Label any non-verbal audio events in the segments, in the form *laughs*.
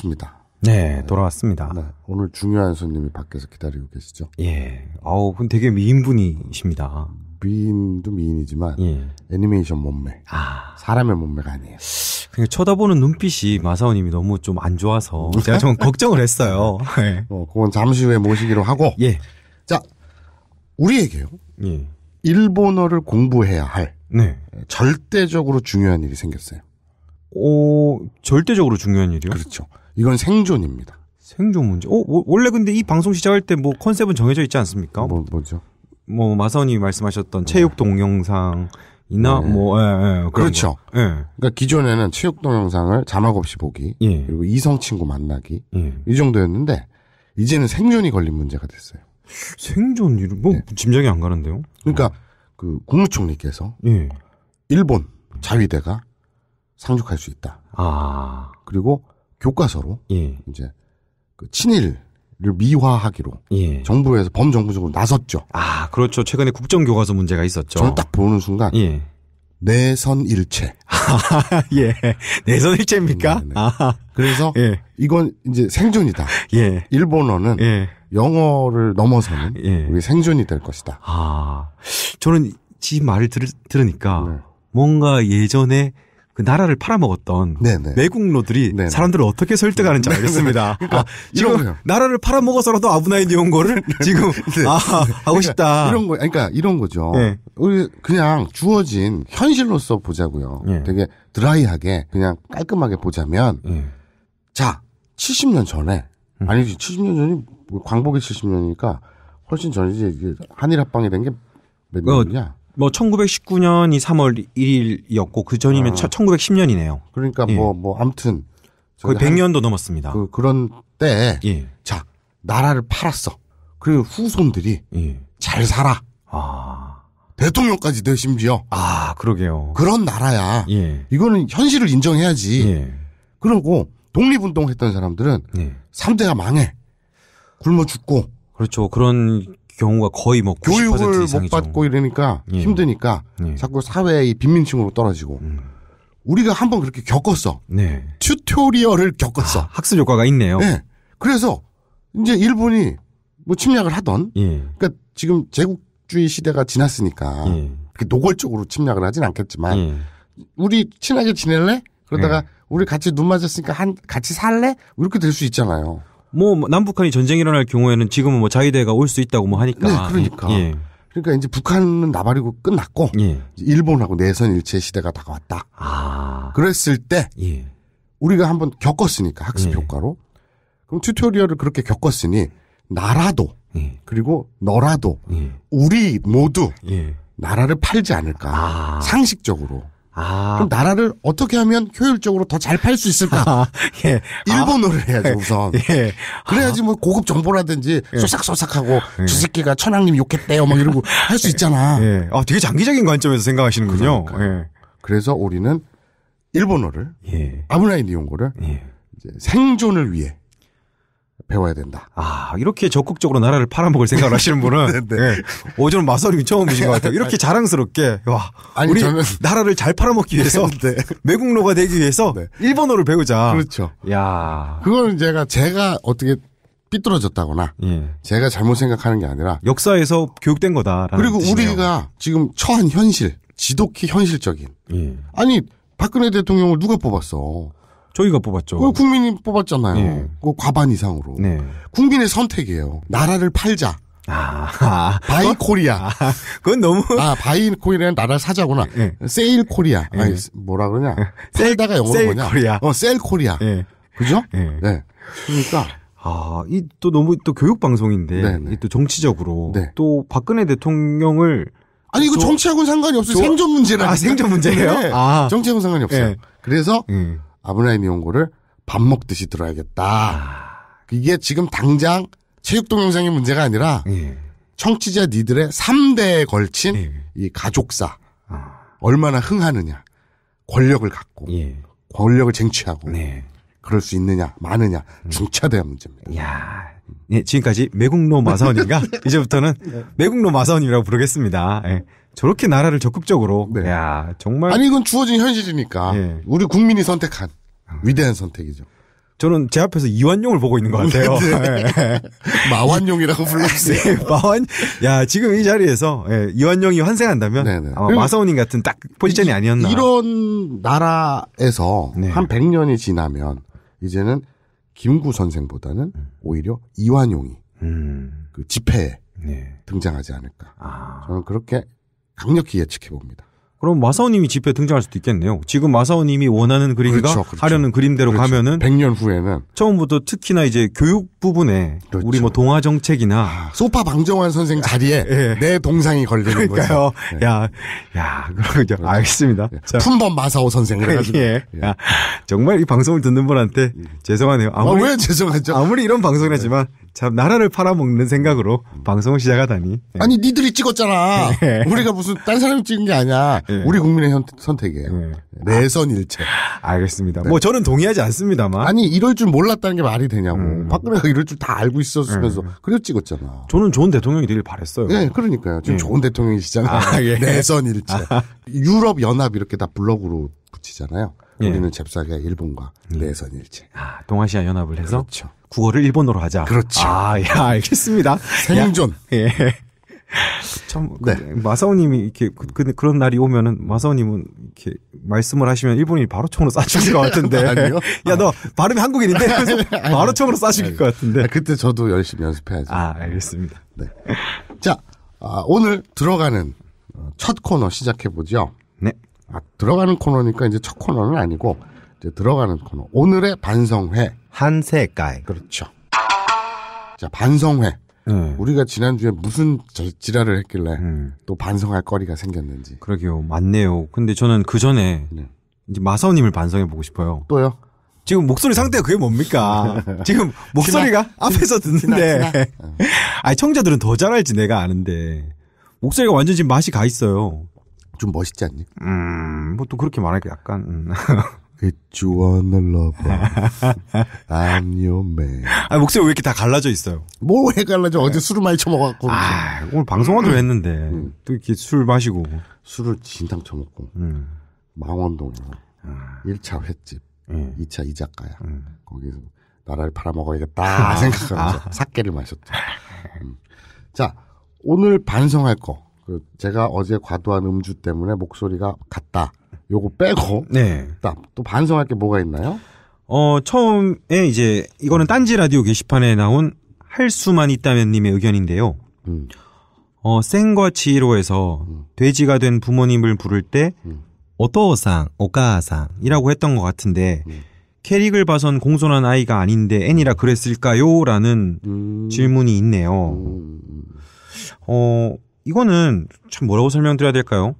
돌아왔습니다. 네, 돌아왔습니다. 네, 오늘 중요한 손님이 밖에서 기다리고 계시죠? 예. 아우, 그 되게 미인분이십니다. 미인도 미인이지만 예. 애니메이션 몸매. 아. 사람의 몸매가 아니에요. 그냥 그러니까 쳐다보는 눈빛이 마사오님이 너무 좀 안 좋아서 제가 좀 *laughs* 걱정을 했어요. 네. 어, 그건 잠시 후에 모시기로 하고. 예. 자, 우리에게요. 예. 일본어를 공부해야 할 네. 절대적으로 중요한 일이 생겼어요. 오, 절대적으로 중요한 일이요? 그렇죠. 이건 생존입니다. 생존 문제. 어, 뭐, 원래 근데 이 방송 시작할 때 뭐 컨셉은 정해져 있지 않습니까? 뭐, 뭐죠? 뭐, 마선이 말씀하셨던 네. 체육 동영상, 이나 네. 뭐 예, 예, 그렇죠. 예. 그러니까 기존에는 체육 동영상을 자막 없이 보기 예. 그리고 이성 친구 만나기 예. 이 정도였는데 이제는 생존이 걸린 문제가 됐어요. 생존 이뭐 네. 짐작이 안 가는데요. 그러니까 어. 그 국무총리께서 예. 일본 자위대가 상륙할 수 있다. 아 그리고 교과서로 예. 이제 그 친일을 미화하기로 예. 정부에서 범정부적으로 나섰죠. 아 그렇죠. 최근에 국정교과서 문제가 있었죠. 저는 딱 보는 순간 예. 내선일체. 아, *laughs* 예. 내선일체입니까? 네, 네. 아. 그래서 예. 이건 이제 생존이다. 예. 일본어는 예. 영어를 넘어서는 예. 우리 생존이 될 것이다. 아, 저는 지 말을 들, 으니까 네. 뭔가 예전에 그 나라를 팔아먹었던 네네. 외국노들이 네네. 사람들을 어떻게 설득하는지 네네. 알겠습니다. *laughs* 그러니까 아, 지금 거예요. 나라를 팔아먹어서라도 아브나인 이온거를 *laughs* 네. 지금 네. 아, 하고 그러니까 싶다. 그러니까 이런 거, 그러니까 이런 거죠. 네. 우리 그냥 주어진 현실로서 보자고요. 네. 되게 드라이하게 그냥 깔끔하게 보자면 네. 자 70년 전에 음. 아니지 70년 전이 뭐 광복이 70년이니까 훨씬 전이지 한일 합방이 된 게몇 그 년이냐? 뭐 1919년이 3월 1일이었고 그 전이면 아. 1910년이네요. 그러니까 뭐뭐 예. 뭐 아무튼 거의 100년도 넘었습니다. 그, 그런 때에 예. 자 나라를 팔았어. 그리고 후손들이 예. 잘 살아. 아. 대통령까지 돼 심지어. 아 그러게요. 그런 나라야. 예. 이거는 현실을 인정해야지. 예. 그러고 독립운동했던 사람들은 예. 삼대가 망해. 굶어 죽고. 그렇죠. 그런 경우가 거의 뭐 교육을 못 받고 이러니까 예. 힘드니까 예. 자꾸 사회의 빈민층으로 떨어지고 음. 우리가 한 번 그렇게 겪었어. 네. 튜토리얼을 겪었어. 아, 학습 효과가 있네요. 네. 그래서 이제 일본이 뭐 침략을 하던. 예. 그러니까 지금 제국주의 시대가 지났으니까 그 노골적으로 침략을 하진 않겠지만 예. 우리 친하게 지낼래? 그러다가 예. 우리 같이 눈 맞았으니까 한 같이 살래? 이렇게 될 수 있잖아요. 뭐, 뭐 남북한이 전쟁이 일어날 경우에는 지금은 뭐 자위대가 올 수 있다고 뭐 하니까. 네, 그러니까. 예. 그러니까 이제 북한은 나발이고 끝났고 예. 일본하고 내선 일체 시대가 다가왔다. 아. 그랬을 때 예. 우리가 한번 겪었으니까 학습 예. 효과로 그럼 튜토리얼을 그렇게 겪었으니 나라도 예. 그리고 너라도 예. 우리 모두 나라를 팔지 않을까 아. 상식적으로. 아. 그럼 나라를 어떻게 하면 효율적으로 더 잘 팔 수 있을까? 아, 예. 일본어를 아, 해야죠, 예. 우선. 예. 그래야지 뭐 고급 정보라든지 예. 쏘삭쏘삭하고 예. 저 새끼가 천왕님 욕했대요, 막 이러고 *laughs* 할 수 있잖아. 예. 아, 되게 장기적인 관점에서 생각하시는군요. 그러니까. 그러니까. 예. 그래서 우리는 일본어를, 예. 아브라인 이용고를 예. 이제 생존을 위해 배워야 된다. 아 이렇게 적극적으로 나라를 팔아먹을 생각을 하시는 분은 *laughs* 네. 네. 예, 오전 마설이 처음 보신 것 같아요. 이렇게 자랑스럽게 와 아니, 우리 저는... 나라를 잘 팔아먹기 네, 위해서 네. 매국노가 되기 위해서 네. 일본어를 배우자. 그렇죠. 야 그거는 제가 제가 어떻게 삐뚤어졌다거나 예. 제가 잘못 생각하는 게 아니라 역사에서 교육된 거다. 그리고 뜻이네요. 우리가 지금 처한 현실 지독히 현실적인 예. 아니 박근혜 대통령을 누가 뽑았어? 저희가 뽑았죠. 그 국민이 뽑았잖아요. 네. 그 과반 이상으로. 네. 국민의 선택이에요. 나라를 팔자. 아, 아. 바이 그건? 어? 코리아. 아, 그건 너무. 아, 바이 코리아는 나라를 사자구나. 네. 세일 코리아. 네. 아니, 뭐라 그러냐. 셀다가 네. 영어로 뭐냐. 코리아. 어, 셀 코리아. 네. 그죠? 네. 네. 그러니까. 아, 이 또 너무 또 교육방송인데. 네, 네. 또 정치적으로. 또 박근혜 대통령을 아니 이거 저, 정치하고는 상관이 없어요. 저, 생존 문제라. 아 생존 문제예요? 네. 아. 정치하고는 상관이 없어요. 네. 그래서 음. 아브라함 이용고를 밥 먹듯이 들어야겠다. 이게 지금 당장 체육 동영상의 문제가 아니라 예. 청취자 니들의 3대에 걸친 예. 이 가족사 아. 얼마나 흥하느냐 권력을 갖고 예. 권력을 쟁취하고 네. 그럴 수 있느냐 많느냐 음. 중차대한 문제입니다. 야. 예, 지금까지 매국노 마사원인가 *laughs* 이제부터는 네. 매국노 마사원이라고 부르겠습니다. 예. 저렇게 나라를 적극적으로 네. 야 정말 아니 이건 주어진 현실이니까 예. 우리 국민이 선택한 위대한 선택이죠. 저는 제 앞에서 이완용을 보고 있는 것 같아요. 네. 네. *laughs* *laughs* 마완용이라고 불러주세요. 네, 마완, 야, 지금 이 자리에서 예, 이완용이 환생한다면 네, 네. 아마 마사오님 같은 딱 포지션이 아니었나. 이런 나라에서 네. 한 100년이 지나면 이제는 김구 선생보다는 음. 오히려 이완용이 음. 그 집회에 등장하지 않을까. 아. 저는 그렇게 강력히 예측해 봅니다. 그럼 마사오님이 집회에 등장할 수도 있겠네요. 지금 마사오님이 원하는 그림과 그렇죠, 그렇죠. 하려는 그림대로 그렇죠. 가면은 100년 후에는 처음부터 특히나 이제 교육 부분에 그렇죠. 우리 뭐 동화 정책이나 아, 소파 방정환 선생 자리에 *laughs* 예. 내 동상이 걸리는 거예요. 네. 야, 야, 그러죠. 그렇죠. 알겠습니다. 예. 품번 마사오 선생 *laughs* 예. 예. 야, 정말 이 방송을 듣는 분한테 죄송하네요. 아, 아무리 아, 왜 죄송하죠? 아무리 이런 방송이지만 네. 참 나라를 팔아먹는 생각으로 방송을 시작하다니. 예. 아니 니들이 찍었잖아. 예. 우리가 무슨 딴 사람이 찍은 게 아니야. 예. 우리 국민의 현, 선택이에요. 내선일체. 알겠습니다. 네. 뭐 저는 동의하지 않습니다만. 아니 이럴 줄 몰랐다는 게 말이 되냐고. 음. 박근혜가 이럴 줄 다 알고 있었으면서 음. 그래서 찍었잖아. 저는 좋은 대통령이 되길 바랬어요. 네, 그러니까요. 지금 음. 좋은 대통령이시잖아요. 아, 예. *laughs* 내선일체. 아. 유럽 연합 이렇게 다 블록으로 붙이잖아요. 예. 우리는 잽싸게 일본과 예. 음. 내선일체. 아, 동아시아 연합을 해서 그렇죠. 국어를 일본어로 하자. 그렇죠. 아, 야, 알겠습니다. 생존. 예. 참, 네. 마사오님이 이렇게 그, 그, 런 날이 오면은 마사오님은 이렇게 말씀을 하시면 일본인이 바로 총으로 쏴죽일 것 같은데. *laughs* 아니요. *laughs* 야, 너 아. 발음이 한국인인데? *laughs* 바로 총으로 쏴죽일 것 같은데. 아, 그때 저도 열심히 연습해야죠. 아, 알겠습니다. 네. 자, 아, 오늘 들어가는 첫 코너 시작해 보죠. 네. 아, 들어가는 코너니까 이제 첫 코너는 아니고 이제 들어가는 코너. 오늘의 반성회. 한세가이. 그렇죠. 자, 반성회. 음. 우리가 지난주에 무슨 지랄을 했길래 음. 또 반성할 거리가 생겼는지. 그러게요. 맞네요. 근데 저는 그 전에 네. 이제 마사오님을 반성해 보고 싶어요. 또요? 지금 목소리 상태가 그게 뭡니까? *laughs* 지금 목소리가 티나, 앞에서 듣는데. *laughs* 아 청자들은 더 잘 알지 내가 아는데. 목소리가 완전 지금 맛이 가 있어요. 좀 멋있지 않니? 음, 뭐 또 그렇게 말할게 약간. 음. It's your lover. I'm your man. 아, 목소리 왜 이렇게 다 갈라져 있어요? 뭘왜 갈라져? 어제 네. 술을 많이 처먹었고. 아, 오늘 방송하도 음. 했는데. 음. 또 이렇게 술 마시고. 술을 진탕 처먹고. 음. 망원동에서. 아. 1차 횟집. 음. 예. 2차 이자카야. 음. 거기서 나라를 팔아먹어야겠다 *laughs* 생각하면서 아. 사케를 마셨죠. 음. 자, 오늘 반성할 거. 그 제가 어제 과도한 음주 때문에 목소리가 같다. 요거 빼고 네. 또 반성할 게 뭐가 있나요? 어, 처음에 이제 이거는 딴지 라디오 게시판에 나온 할 수만 있다면 님의 의견인데요. 음. 어, 생과 치로에서 음. 돼지가 된 부모님을 부를 때어떠토상 음. 오가상이라고 했던 것 같은데 음. 캐릭을 봐선 공손한 아이가 아닌데 애니라 그랬을까요? 라는 음. 질문이 있네요. 음, 어, 이거는 참 뭐라고 설명드려야 될까요?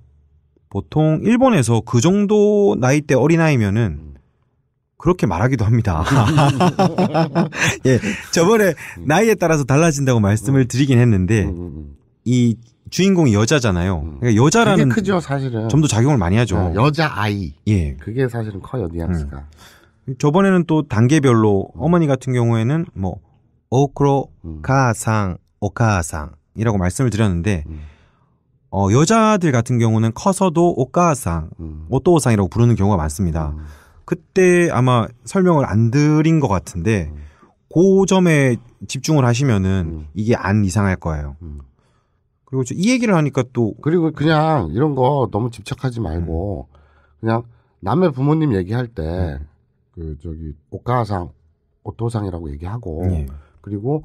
보통 일본에서 그 정도 나이 대 어린아이면은 음. 그렇게 말하기도 합니다. *laughs* *laughs* 예, 저번에 음. 나이에 따라서 달라진다고 말씀을 음. 드리긴 했는데 이 주인공이 여자잖아요. 그러니까 여자라는 그게 크죠, 사실은. 점도 작용을 많이 하죠. 아, 여자 아이. 예. 그게 사실은 커요, 뉘앙스가. 음. 저번에는 또 단계별로 어머니 같은 경우에는 뭐 오크로 어, 가상 오카상 어, 이라고 말씀을 드렸는데 음. 어, 여자들 같은 경우는 커서도 옷가상, 음. 오또오상이라고 부르는 경우가 많습니다. 음. 그때 아마 설명을 안 드린 것 같은데 음. 그 점에 집중을 하시면은 음. 이게 안 이상할 거예요. 음. 그리고 저이 얘기를 하니까 또 그리고 그냥 이런 거 너무 집착하지 말고 음. 그냥 남의 부모님 얘기할 때 그 저기 옷가상, 오또상이라고 얘기하고 예. 그리고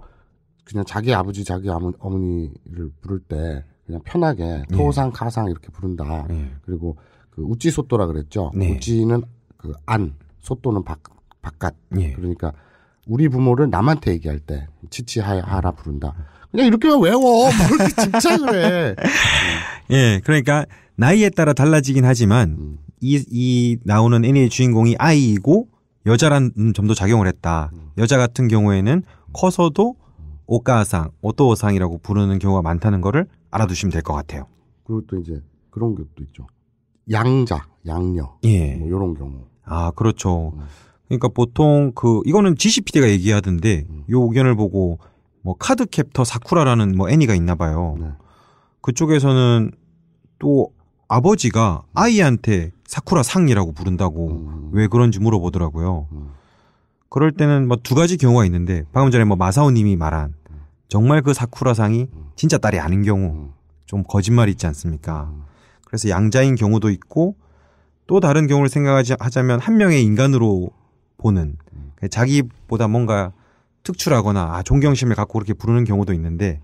그냥 자기 아버지 자기 아무, 어머니를 부를 때 그냥 편하게 예. 토상 가상 이렇게 부른다. 예. 그리고 그 우찌 소또라 그랬죠. 네. 우찌는 그 안, 소또는 밖, 바깥. 예. 그러니까 우리 부모를 남한테 얘기할 때 치치하라 부른다. 그냥 뭐 이렇게 외워. 그렇게 집착을 해. *laughs* 예, 그러니까 나이에 따라 달라지긴 하지만 음. 이, 이 나오는 애니의 주인공이 아이이고 여자라는 점도 작용을 했다. 음. 여자 같은 경우에는 커서도 오가상, 오또상이라고 부르는 경우가 많다는 거를 알아두시면 될 것 같아요. 그리고 또 이제 그런 것도 있죠. 양자, 양녀. 예. 뭐 이런 경우. 아, 그렇죠. 음. 그러니까 보통 그 이거는 GCPD가 얘기하던데 음. 요 의견을 보고 뭐 카드 캡터 사쿠라라는 뭐 애니가 있나 봐요. 네. 그쪽에서는 또 아버지가 아이한테 사쿠라 상이라고 부른다고 음. 왜 그런지 물어보더라고요. 음. 그럴 때는 뭐 두 가지 경우가 있는데 방금 전에 뭐 마사오 님이 말한 정말 그 사쿠라상이 진짜 딸이 아닌 경우 좀 거짓말이 있지 않습니까? 그래서 양자인 경우도 있고 또 다른 경우를 생각하자면 한 명의 인간으로 보는 자기보다 뭔가 특출하거나 아, 존경심을 갖고 그렇게 부르는 경우도 있는데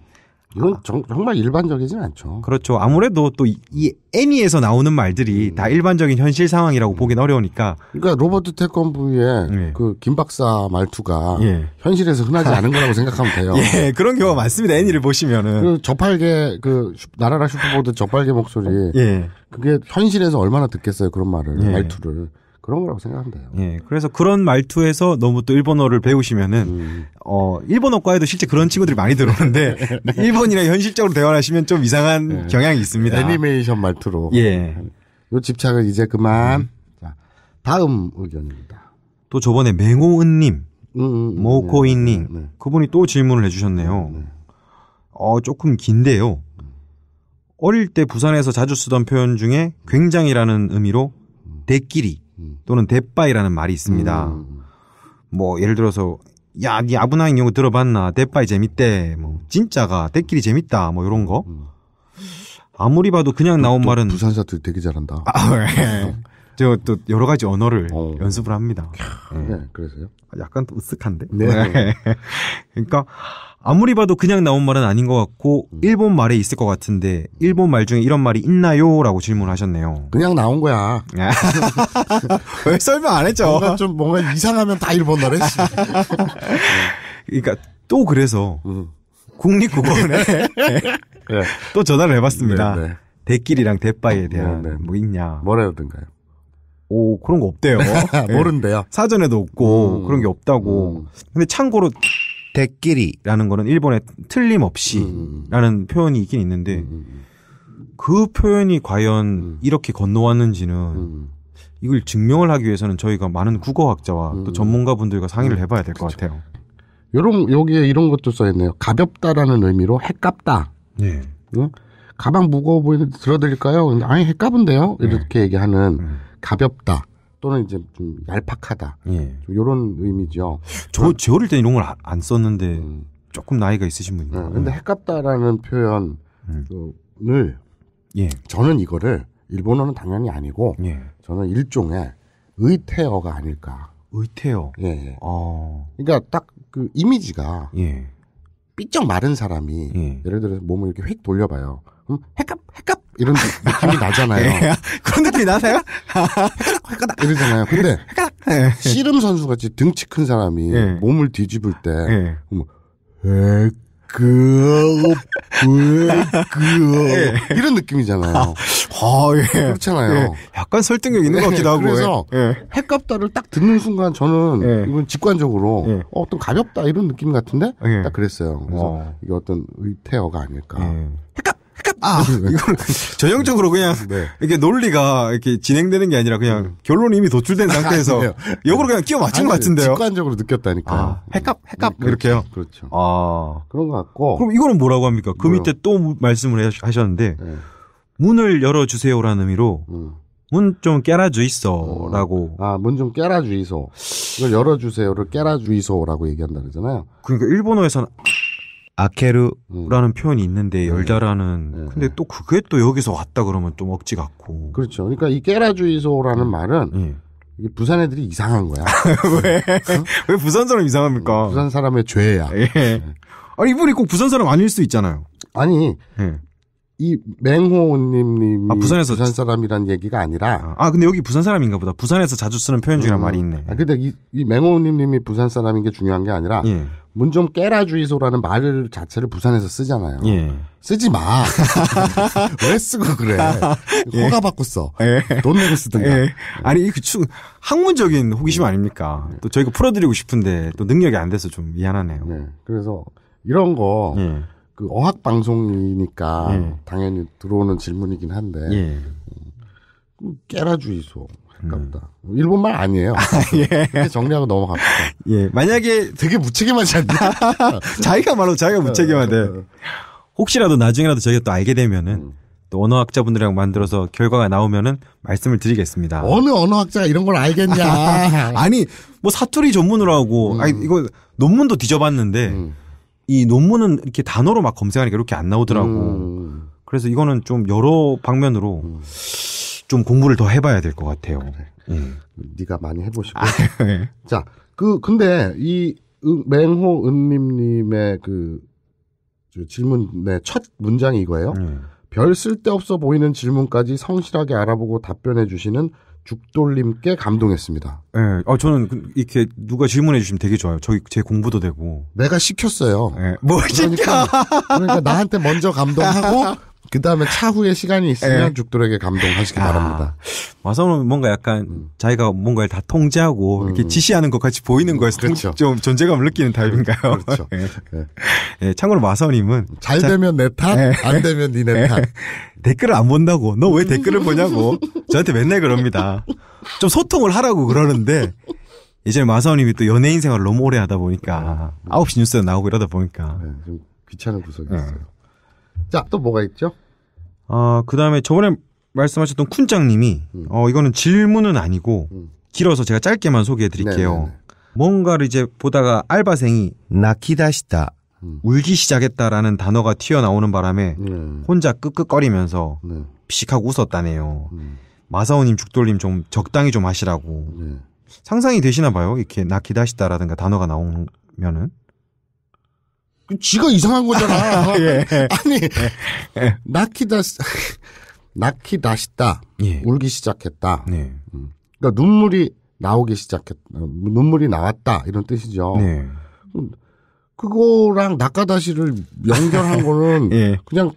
이건 정, 말 일반적이진 않죠. 그렇죠. 아무래도 또 이 애니에서 나오는 말들이 음. 다 일반적인 현실 상황이라고 음. 보긴 어려우니까. 그러니까 로버트 태권부의 네. 예. 그김 박사 말투가 예. 현실에서 흔하지 않은 거라고 생각하면 돼요. *laughs* 예, 그런 경우가 많습니다. 애니를 보시면은. 그 저팔계 그 나라라 슈퍼보드 저팔계 목소리. 예. 그게 현실에서 얼마나 듣겠어요 그런 말을 예. 말투를. 그런 거라고 생각하면 돼요. 예. 그래서 그런 말투에서 너무 또 일본어를 배우시면은 음. 어 일본어과에도 실제 그런 친구들이 많이 들어오는데 *laughs* 네. 일본이랑 현실적으로 대화를 하시면 좀 이상한 예. 경향이 있습니다. 애니메이션 말투로. 예. 요 집착을 이제 그만. 음. 자, 다음 의견입니다. 또 저번에 맹호은님, 음, 음, 음. 모코인님 네, 네, 네. 그분이 또 질문을 해주셨네요. 네, 어 조금 긴데요. 어릴 때 부산에서 자주 쓰던 표현 중에 굉장이라는 의미로 대끼리 또는 대빠이라는 말이 있습니다. 음. 뭐 예를 들어서 야, 니 아부나인 경우 들어봤나? 대빠이 재밌대. 뭐 진짜가 대끼리 재밌다. 뭐 이런 거. 음. 아무리 봐도 그냥 나온 또, 말은 부산 사투리 되게 잘한다. 아, 저또 여러 가지 언어를 어. 연습을 합니다. 네. 네, 그래서요? 약간 또 으쓱한데. 네. 네. 그러니까 아무리 봐도 그냥 나온 말은 아닌 것 같고 음. 일본 말에 있을 것 같은데 일본 말 중에 이런 말이 있나요? 라고 질문하셨네요. 그냥 나온 거야. 아. *laughs* 왜 설명 안 했죠? 뭔가 좀 뭔가 이상하면 다 일본 말했 그러니까 또 그래서 음. 국립국어원에 *laughs* 네. 또 전화를 해봤습니다. 네, 네. 대길이랑 대빠에 대한 어, 네, 뭐 있냐? 뭐라든가요? 오 그런 거 없대요. *laughs* 모른대요. 네. 사전에도 없고 음. 그런 게 없다고. 음. 근데 참고로 데끼리라는 거는 일본에 틀림없이라는 음. 표현이 있긴 있는데 음, 음, 음. 그 표현이 과연 음. 이렇게 건너왔는지는 음. 이걸 증명을 하기 위해서는 저희가 많은 국어학자와 또 전문가분들과 상의를 해봐야 될것 그렇죠. 같아요. 요런 여기에 이런 것도 써있네요. 가볍다라는 의미로 해깝다 네. 응? 가방 무거워 보이는데 들어드릴까요? 아니 해갑은데요 이렇게 네. 얘기하는 네. 가볍다. 또는 이제 좀 얄팍하다. 예. 좀 이런 의미죠. 저, 그러니까 제 어릴 때 이런 걸 안 썼는데 음. 조금 나이가 있으신 분이요 네, 근데 해깝다라는 예. 표현을 음. 어, 예. 저는 이거를 일본어는 당연히 아니고 예. 저는 일종의 의태어가 아닐까. 의태어. 예. 예. 어. 그러니까 딱 그 이미지가 예. 삐쩍 마른 사람이 예. 를 들어서 몸을 이렇게 휙 돌려봐요. 그럼 해깝 해깝 이런 느낌이 나잖아요. *laughs* 예. 그런 느낌이 나세요? *laughs* 이러잖아요. 근데 예. 씨름 선수 같이 등치 큰 사람이 예. 몸을 뒤집을 때 예. 그, 그, 이런 느낌이잖아요. *laughs* 아, 예. 그렇잖아요. 약간 설득력 있는 것 네, 같기도 하고. 그래서 핵값다를 딱 듣는 순간 저는 이건 직관적으로 어, 떤 가볍다 이런 느낌 같은데 딱 그랬어요. 그래서 어. 이게 어떤 의태어가 아닐까. 핵값! 아, *laughs* 이걸 전형적으로 그냥 네. 이렇게 논리가 이렇게 진행되는 게 아니라 그냥 음. 결론이 이미 도출된 *laughs* 상태에서 역으로 그냥 끼워 맞춘 아것 같은데요. 직관적으로 느꼈다니까요. 핵값, 핵값 네, 이렇게요. 그렇죠. 아 그런 것 같고. 그럼 이거는 뭐라고 합니까? 그 밑에 또 말씀을 하셨는데 네. 문을 열어 주세요라는 의미로 음. 문좀 깨라 주이소라고. 어. 아, 문 좀 깨라 주이소. 이걸 열어 주세요를 깨라 주이소라고 얘기한다 그러잖아요. 그러니까 일본어에서는 아케르라는 음. 표현이 있는데 네. 열자라는 네. 근데 또 그게 또 여기서 왔다 그러면 좀 억지 같고 그렇죠. 그러니까 이 깨라주의소라는 네. 말은 네. 이게 부산 애들이 이상한 거야. *laughs* 왜? 어? 왜 부산 사람 이상합니까? 어, 부산 사람의 죄야. 예. 네. 아니 이분이 꼭 부산 사람 아닐 수 있잖아요. 아니 예. 이 맹호님님 아, 부산에서 부산 사람이란 얘기가 아니라 아, 아 근데 여기 부산 사람인가 보다 부산에서 자주 쓰는 표현 중에란 음, 말이 있네. 아 근데 이, 이 맹호님님이 부산 사람인 게 중요한 게 아니라 예. 문좀 깨라 주의소라는 말 자체를 부산에서 쓰잖아요. 예. 쓰지 마. *laughs* 왜 쓰고 그래? 허가 받고 써. 예. 돈 내고 쓰든가. 예. 아니 그 추, 학문적인 호기심 음. 아닙니까? 예. 또 저희가 풀어드리고 싶은데 또 능력이 안 돼서 좀 미안하네요. 예. 그래서 이런 거. 예. 그 어학 방송이니까 예. 당연히 들어오는 질문이긴 한데 예. 깨라 주이소 가깝다. 음. 음, 음. 일본말 아니에요. *laughs* 아, 예. 정리하고 넘어갑니다 예. 만약에 되게 무책임하지 않나? *laughs* 자기가 말로 자기가 무책임한데 어, 어, 어. 혹시라도 나중에라도 저희가 또 알게 되면은 음. 또 언어학자분들이랑 만들어서 결과가 나오면은 말씀을 드리겠습니다. 어느 언어학자가 이런 걸 알겠냐? *laughs* 아니 뭐 사투리 전문으로 하고 음. 아니 이거 논문도 뒤져봤는데. 음. 이 논문은 이렇게 단어로 막 검색하니까 이렇게 안 나오더라고. 음. 그래서 이거는 좀 여러 방면으로 음. 좀 공부를 더 해봐야 될 것 같아요. 그래. 음. 네가 많이 해보시고. 아, 네. *laughs* 자, 그 근데 이 맹호 은림님의 그 질문의 첫 문장이 이거예요. 음. 별 쓸데없어 보이는 질문까지 성실하게 알아보고 답변해 주시는 죽돌님께 감동했습니다. 예. 네. 어, 저는 그 이렇게 누가 질문해 주시면 되게 좋아요. 저기제 공부도 되고. 내가 시켰어요. 예. 네. 뭐, 뭘 그러니까, 그러니까 나한테 먼저 감동하고 *laughs* 그 다음에 차후에 시간이 있으면 네. 예. 죽돌에게 감동하시기 아, 바랍니다. 와서는 뭔가 약간 음. 자기가 뭔가를 다 통제하고 음. 이렇게 지시하는 것 같이 보이는 거에서 그렇죠. 좀 존재감을 느끼는 타입인가요? 그렇죠. *laughs* 예. 네. 네. 참고로 마서님은 잘 자, 되면 내 탓, 안 되면 니네 탓. *laughs* 댓글을 안 본다고. 너 왜 댓글을 보냐고. 저한테 맨날 그럽니다. 좀 소통을 하라고 그러는데 이제 마사오님이 또 연예인 생활을 너무 오래 하다 보니까 아. 아홉 시 뉴스에 나오고 이러다 보니까 네, 좀 귀찮은 구석이 있어요. 자, 또 뭐가 있죠? 아, 어, 그 다음에 저번에 말씀하셨던 쿤장님이, 음. 어, 이거는 질문은 아니고, 음. 길어서 제가 짧게만 소개해 드릴게요. 네, 네, 네. 뭔가를 이제 보다가 알바생이, 나키다시다. 음. 울기 시작했다라는 단어가 튀어나오는 바람에 혼자 끄끄거리면서 네. 피식하고 웃었다네요. 음. 마사오님, 죽돌님 좀 적당히 좀 하시라고. 상상이 되시나 봐요. 이렇게 나키다시다라든가 단어가 나오면은. 지가 이상한 거잖아. *laughs* 예. 아니 예. 나키다 나키다시다 예. 울기 시작했다. 네. 그러니까 눈물이 나오기 시작했 어, 눈물이 나왔다 이런 뜻이죠. 네. 그거랑 나카다시를 연결한 *laughs* 거는 예. 그냥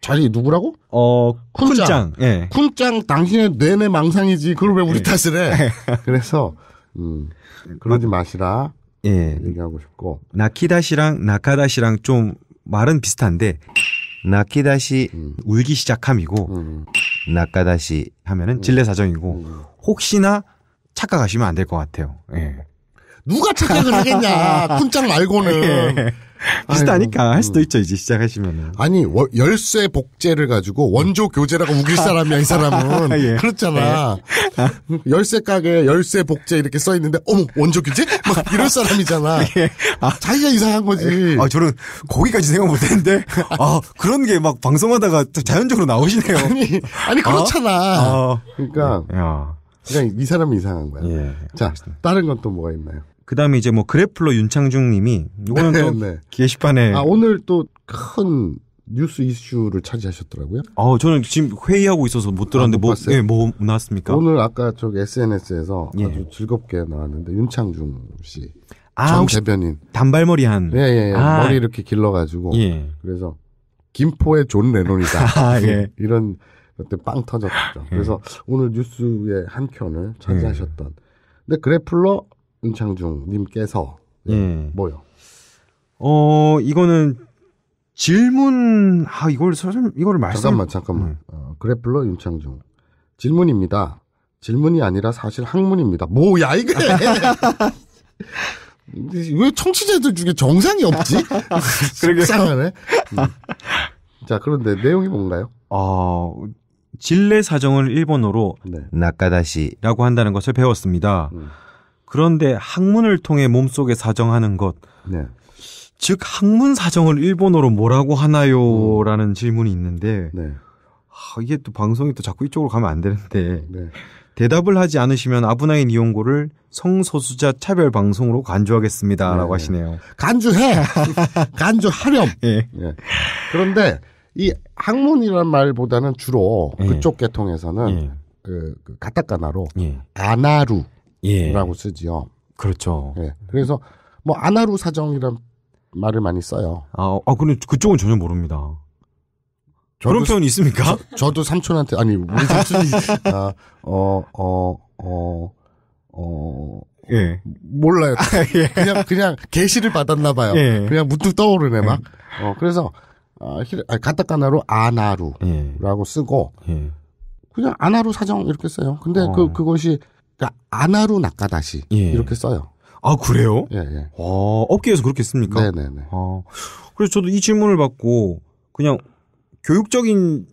자기 누구라고? 어 쿤짱. 쿤짱. 예. 쿤짱 당신의 뇌내 망상이지. 그걸 왜 우리 탓을 해? *laughs* 그래서 음, 그러지 마시라. 예. 얘기하고 싶고 나키다시랑 나카다시랑 좀 말은 비슷한데 나키다시 음. 울기 시작함이고 음. 나카다시 하면은 진례 음. 사정이고 음. 혹시나 착각하시면 안 될 것 같아요. 예. 누가 착각을 하겠냐. *laughs* 쿤짱 말고는. 예. *laughs* 비슷하니까 아이고, 할 수도 있죠 이제 시작하시면은 아니 월, 열쇠 복제를 가지고 원조 교재라고 우길 *laughs* 사람이야 이 사람은 예. 그렇잖아 예. 열쇠 가게 열쇠 복제 이렇게 써 있는데 어머 원조 교재 막 이럴 사람이잖아 *laughs* 예. 아, 자기가 이상한 거지 아 저는 거기까지 생각 못했는데 아 그런 게 막 방송하다가 자연적으로 나오시네요 아니 아니 그렇잖아 아? 아. 그러니까 야. 그냥이 사람이 이상한 거야 예. 자 다른 건 또 뭐가 있나요? 그다음에 이제 뭐 그래플러 윤창중 님이 이거는 네, 또 *laughs* 네. 게시판에 아 오늘 또 큰 뉴스 이슈를 차지하셨더라고요. 아, 저는 지금 회의하고 있어서 못 들었는데 아, 뭐, 예, 뭐 나왔습니까? 오늘 아까 저기 SNS에서 예. 아주 즐겁게 나왔는데 윤창중 씨. 아, 전 대변인. 단발머리 한. 예, 예, 예. 아. 머리 이렇게 길러 가지고 예. 그래서 김포의 존 레논이다. *laughs* 아, 예. *laughs* 이런 그때 빵 터졌죠. 예. 그래서 오늘 뉴스의 한 켠을 예. 차지하셨던. 근데 그래플러 임창중 님께서 예. 네, 예. 뭐요? 어 이거는 질문 아 이걸 설 이거를 말씀 잠깐만 잠깐만 음. 어, 그래플러 윤창중 질문입니다. 질문이 아니라 사실 학문입니다. 뭐야 이게 *laughs* 왜 청취자들 중에 정상이 없지? *laughs* 그상하네 음. 자 그런데 내용이 뭔가요? 어 진례 사정을 일본어로 네. 나카다시라고 한다는 것을 배웠습니다. 음. 그런데 학문을 통해 몸속에 사정하는 것. 네. 즉 학문 사정을 일본어로 뭐라고 하나요라는 음. 질문이 있는데 네. 아, 이게 또 방송이 또 자꾸 이쪽으로 가면 안 되는데 네. 대답을 하지 않으시면 아브나인 이용고를 성소수자 차별 방송으로 간주하겠습니다라고 네. 하시네요. 간주해 *laughs* 간주하렴. 예. 네. 그런데 이 학문이란 말보다는 주로 예. 그쪽 계통에서는 예. 그, 그 가타카나로 예. 아나루 예. 라고 쓰지요. 그렇죠. 예. 그래서 뭐 아나루 사정이란 말을 많이 써요. 아, 아 근데 그쪽은 전혀 모릅니다. 그런 표현이 있습니까? 저, 도 삼촌한테 아니 우리 삼촌이 아, 어, 어, 어, 어, 예. 몰라요. 아, 예. 그냥 그냥 게시를 받았나 봐요. 예. 그냥 문득 떠오르네 막. 예. 어, 그래서 아, 아 가타카나로 아나루라고 예. 쓰고 예. 그냥 아나루 사정 이렇게 써요. 근데 어. 그 그것이 그러니까 아나루 나카다시 예. 이렇게 써요. 아 그래요? 예, 예. 아, 업계에서 그렇게 씁니까? 네네네. 아, 그래서 저도 이 질문을 받고 그냥 교육적인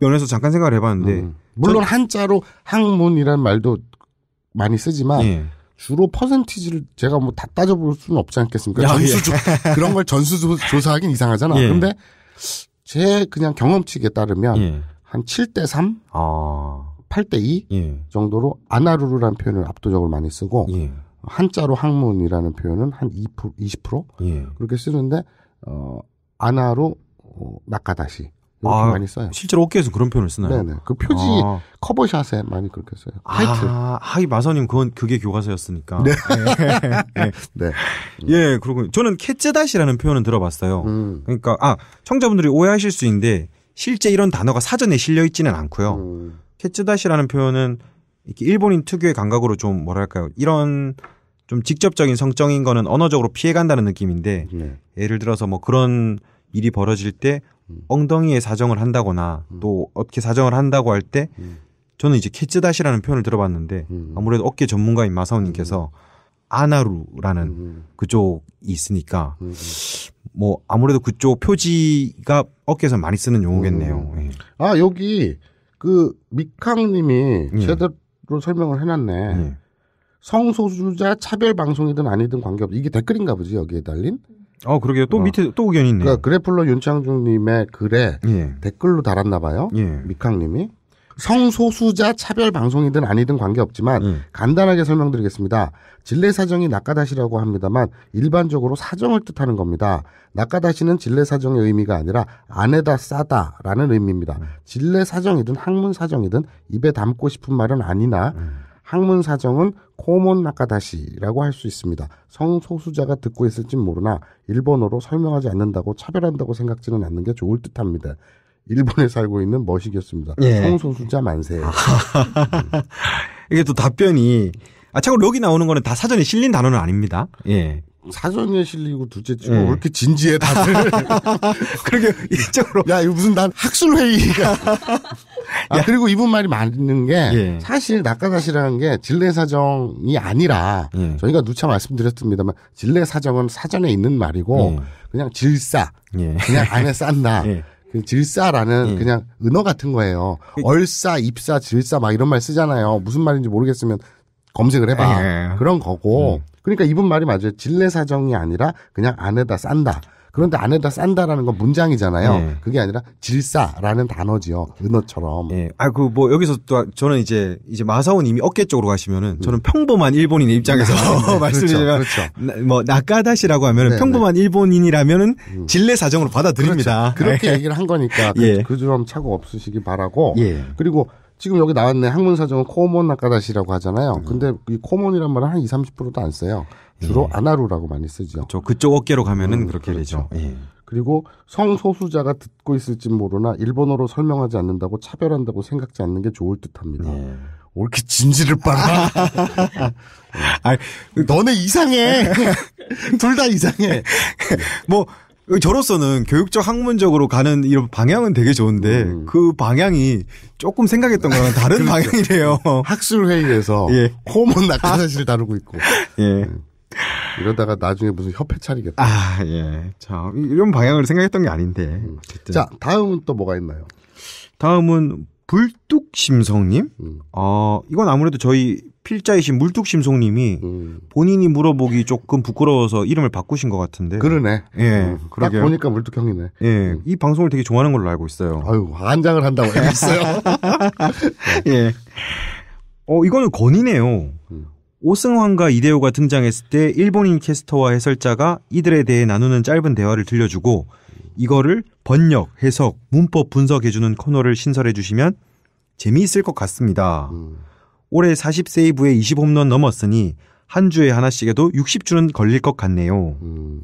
면에서 잠깐 생각을 해봤는데 음. 음. 물론 전... 한자로 학문이라는 말도 많이 쓰지만 예. 주로 퍼센티지를 제가 뭐 다 따져볼 수는 없지 않겠습니까? 야, 전수조 예. *laughs* 그런 걸 전수조사하긴 이상하잖아. 예. 런데제 그냥 경험치에 따르면 예. 한 7대 3? 아. 8대 2 예. 정도로 아나루루라는 표현을 압도적으로 많이 쓰고 예. 한자로 학문이라는 표현은 한 2%, 20% 예. 그렇게 쓰는데 어아나루 어, 낙가다시 어, 아, 많이 써요. 실제로 어깨에서 그런 표현을 쓰나요? 네네. 그 표지 아. 커버샷에 많이 그렇게 써요. 아, 하이트. 아, 하이 마사님 그건 그게 교과서였으니까. 네. 예. *laughs* 예. 네. 네. 예, 그리고 저는 캣츠다시라는 표현은 들어봤어요. 음. 그러니까 아 청자분들이 오해하실 수 있는데 실제 이런 단어가 사전에 실려 있지는 않고요. 음. 캐츠다시라는 표현은 이렇게 일본인 특유의 감각으로 좀 뭐랄까요 이런 좀 직접적인 성적인 거는 언어적으로 피해간다는 느낌인데 네. 예를 들어서 뭐 그런 일이 벌어질 때 음. 엉덩이에 사정을 한다거나 음. 또 어떻게 사정을 한다고 할때 음. 저는 이제 캐츠다시라는 표현을 들어봤는데 아무래도 어깨 전문가인 마사오님께서 아나루라는 그쪽이 있으니까 뭐 아무래도 그쪽 표지가 어깨에서 많이 쓰는 용어겠네요. 예. 아 여기 그 미캉님이 예. 제대로 설명을 해놨네. 예. 성소수자 차별 방송이든 아니든 관계없. 이게 댓글인가 보지 여기에 달린. 어 그러게요. 또 어. 밑에 또 의견이 있네. 그러니까 그래플러 윤창중님의 글에 예. 댓글로 달았나 봐요. 예. 미캉님이 성소수자 차별 방송이든 아니든 관계없지만 음. 간단하게 설명드리겠습니다. 진례사정이 낙가다시라고 합니다만 일반적으로 사정을 뜻하는 겁니다. 낙가다시는 진례사정의 의미가 아니라 안에다 싸다라는 의미입니다. 음. 진례사정이든 학문사정이든 입에 담고 싶은 말은 아니나 음. 학문사정은 코몬 낙가다시라고 할 수 있습니다. 성소수자가 듣고 있을진 모르나 일본어로 설명하지 않는다고 차별한다고 생각지는 않는 게 좋을 듯합니다. 일본에 살고 있는 머시겠습니다 예. 성소수자 만세. 아, *laughs* 이게 또 답변이 아 참고로 여기 나오는 거는 다 사전에 실린 단어는 아닙니다. 예. 사전에 실리고 둘째 치고 네. 왜 이렇게 진지해 다들 *laughs* 그러게 일적으로야 이거 무슨 난 학술 회의가 *laughs* 아 야. 그리고 이분 말이 맞는 게 예. 사실 낙가다시라는 게 진례 사정이 아니라 예. 저희가 누차 말씀드렸습니다만 진례 사정은 사전에 있는 말이고 예. 그냥 질사 예. 그냥 안에 싼다 예. 그 질사라는 음. 그냥 은어 같은 거예요. 그 얼사 입사, 질사 막 이런 말 쓰잖아요. 무슨 말인지 모르겠으면 검색을 해봐. 예. 예. 그런 거고. 음. 그러니까 이분 말이 맞아요. 진례 사정이 아니라 그냥 안에다 싼다. 그런데 안에다 싼다라는 건 문장이잖아요. 네. 그게 아니라 질사라는 단어지요. 은어처럼. 네. 아, 그 뭐 여기서 또 아, 저는 이제 이제 마사오는 이미 어깨 쪽으로 가시면은 음. 저는 평범한 일본인 입장에서 네. 음. 말씀드리면 *laughs* 그렇죠. 그렇죠. 뭐 나카다시라고 하면은 네, 평범한 네. 일본인이라면은 음. 진례 사정으로 받아들입니다. 그렇죠. 그렇게 예. 얘기를 한 거니까 그, 예. 그좀 차고 없으시기 바라고. 예. 그리고 지금 여기 나왔네. 학문사정은 코몬 나카다시라고 하잖아요. 음. 근데 이 코몬이란 말은 한 20, 30%도 안 써요. 주로 예. 아나루라고 많이 쓰죠. 그쵸. 그쪽 어깨로 가면은 음, 그렇게 그렇죠. 되죠. 예. 그리고 성소수자가 듣고 있을지 모르나 일본어로 설명하지 않는다고 차별한다고 생각지 않는 게 좋을 듯합니다. 예. 왜게 진지를 빨아? *laughs* 아, 너네 이상해. *laughs* 둘 다 이상해. 뭐 저로서는 교육적 학문적으로 가는 이런 방향은 되게 좋은데 음. 그 방향이 조금 생각했던 거랑 다른 그렇죠. 방향이래요. 학술 회의에서 예. 호모 낙하 사실을 다루고 있고. 예. 음. 이러다가 나중에 무슨 협회 차리겠다. 아, 예. 자, 이런 방향을 생각했던 게 아닌데. 음. 어쨌든. 자, 다음은 또 뭐가 있나요? 다음은 불뚝심성님. 음. 어, 이건 아무래도 저희 필자이신 물뚝심성님이 음. 본인이 물어보기 조금 부끄러워서 이름을 바꾸신 것 같은데. 그러네. 예. 음. 딱 보니까 물뚝형이네. 예. 음. 이 방송을 되게 좋아하는 걸로 알고 있어요. 아유, 안장을 한다고 알고 *laughs* 있어요. 예. 어, 이거는 건이네요. 음. 오승환과 이대호가 등장했을 때 일본인 캐스터와 해설자가 이들에 대해 나누는 짧은 대화를 들려주고 이거를 번역, 해석, 문법 분석해주는 코너를 신설해주시면 재미있을 것 같습니다. 음. 올해 40세이브에 20홈런 넘었으니 한 주에 하나씩에도 60주는 걸릴 것 같네요. 음.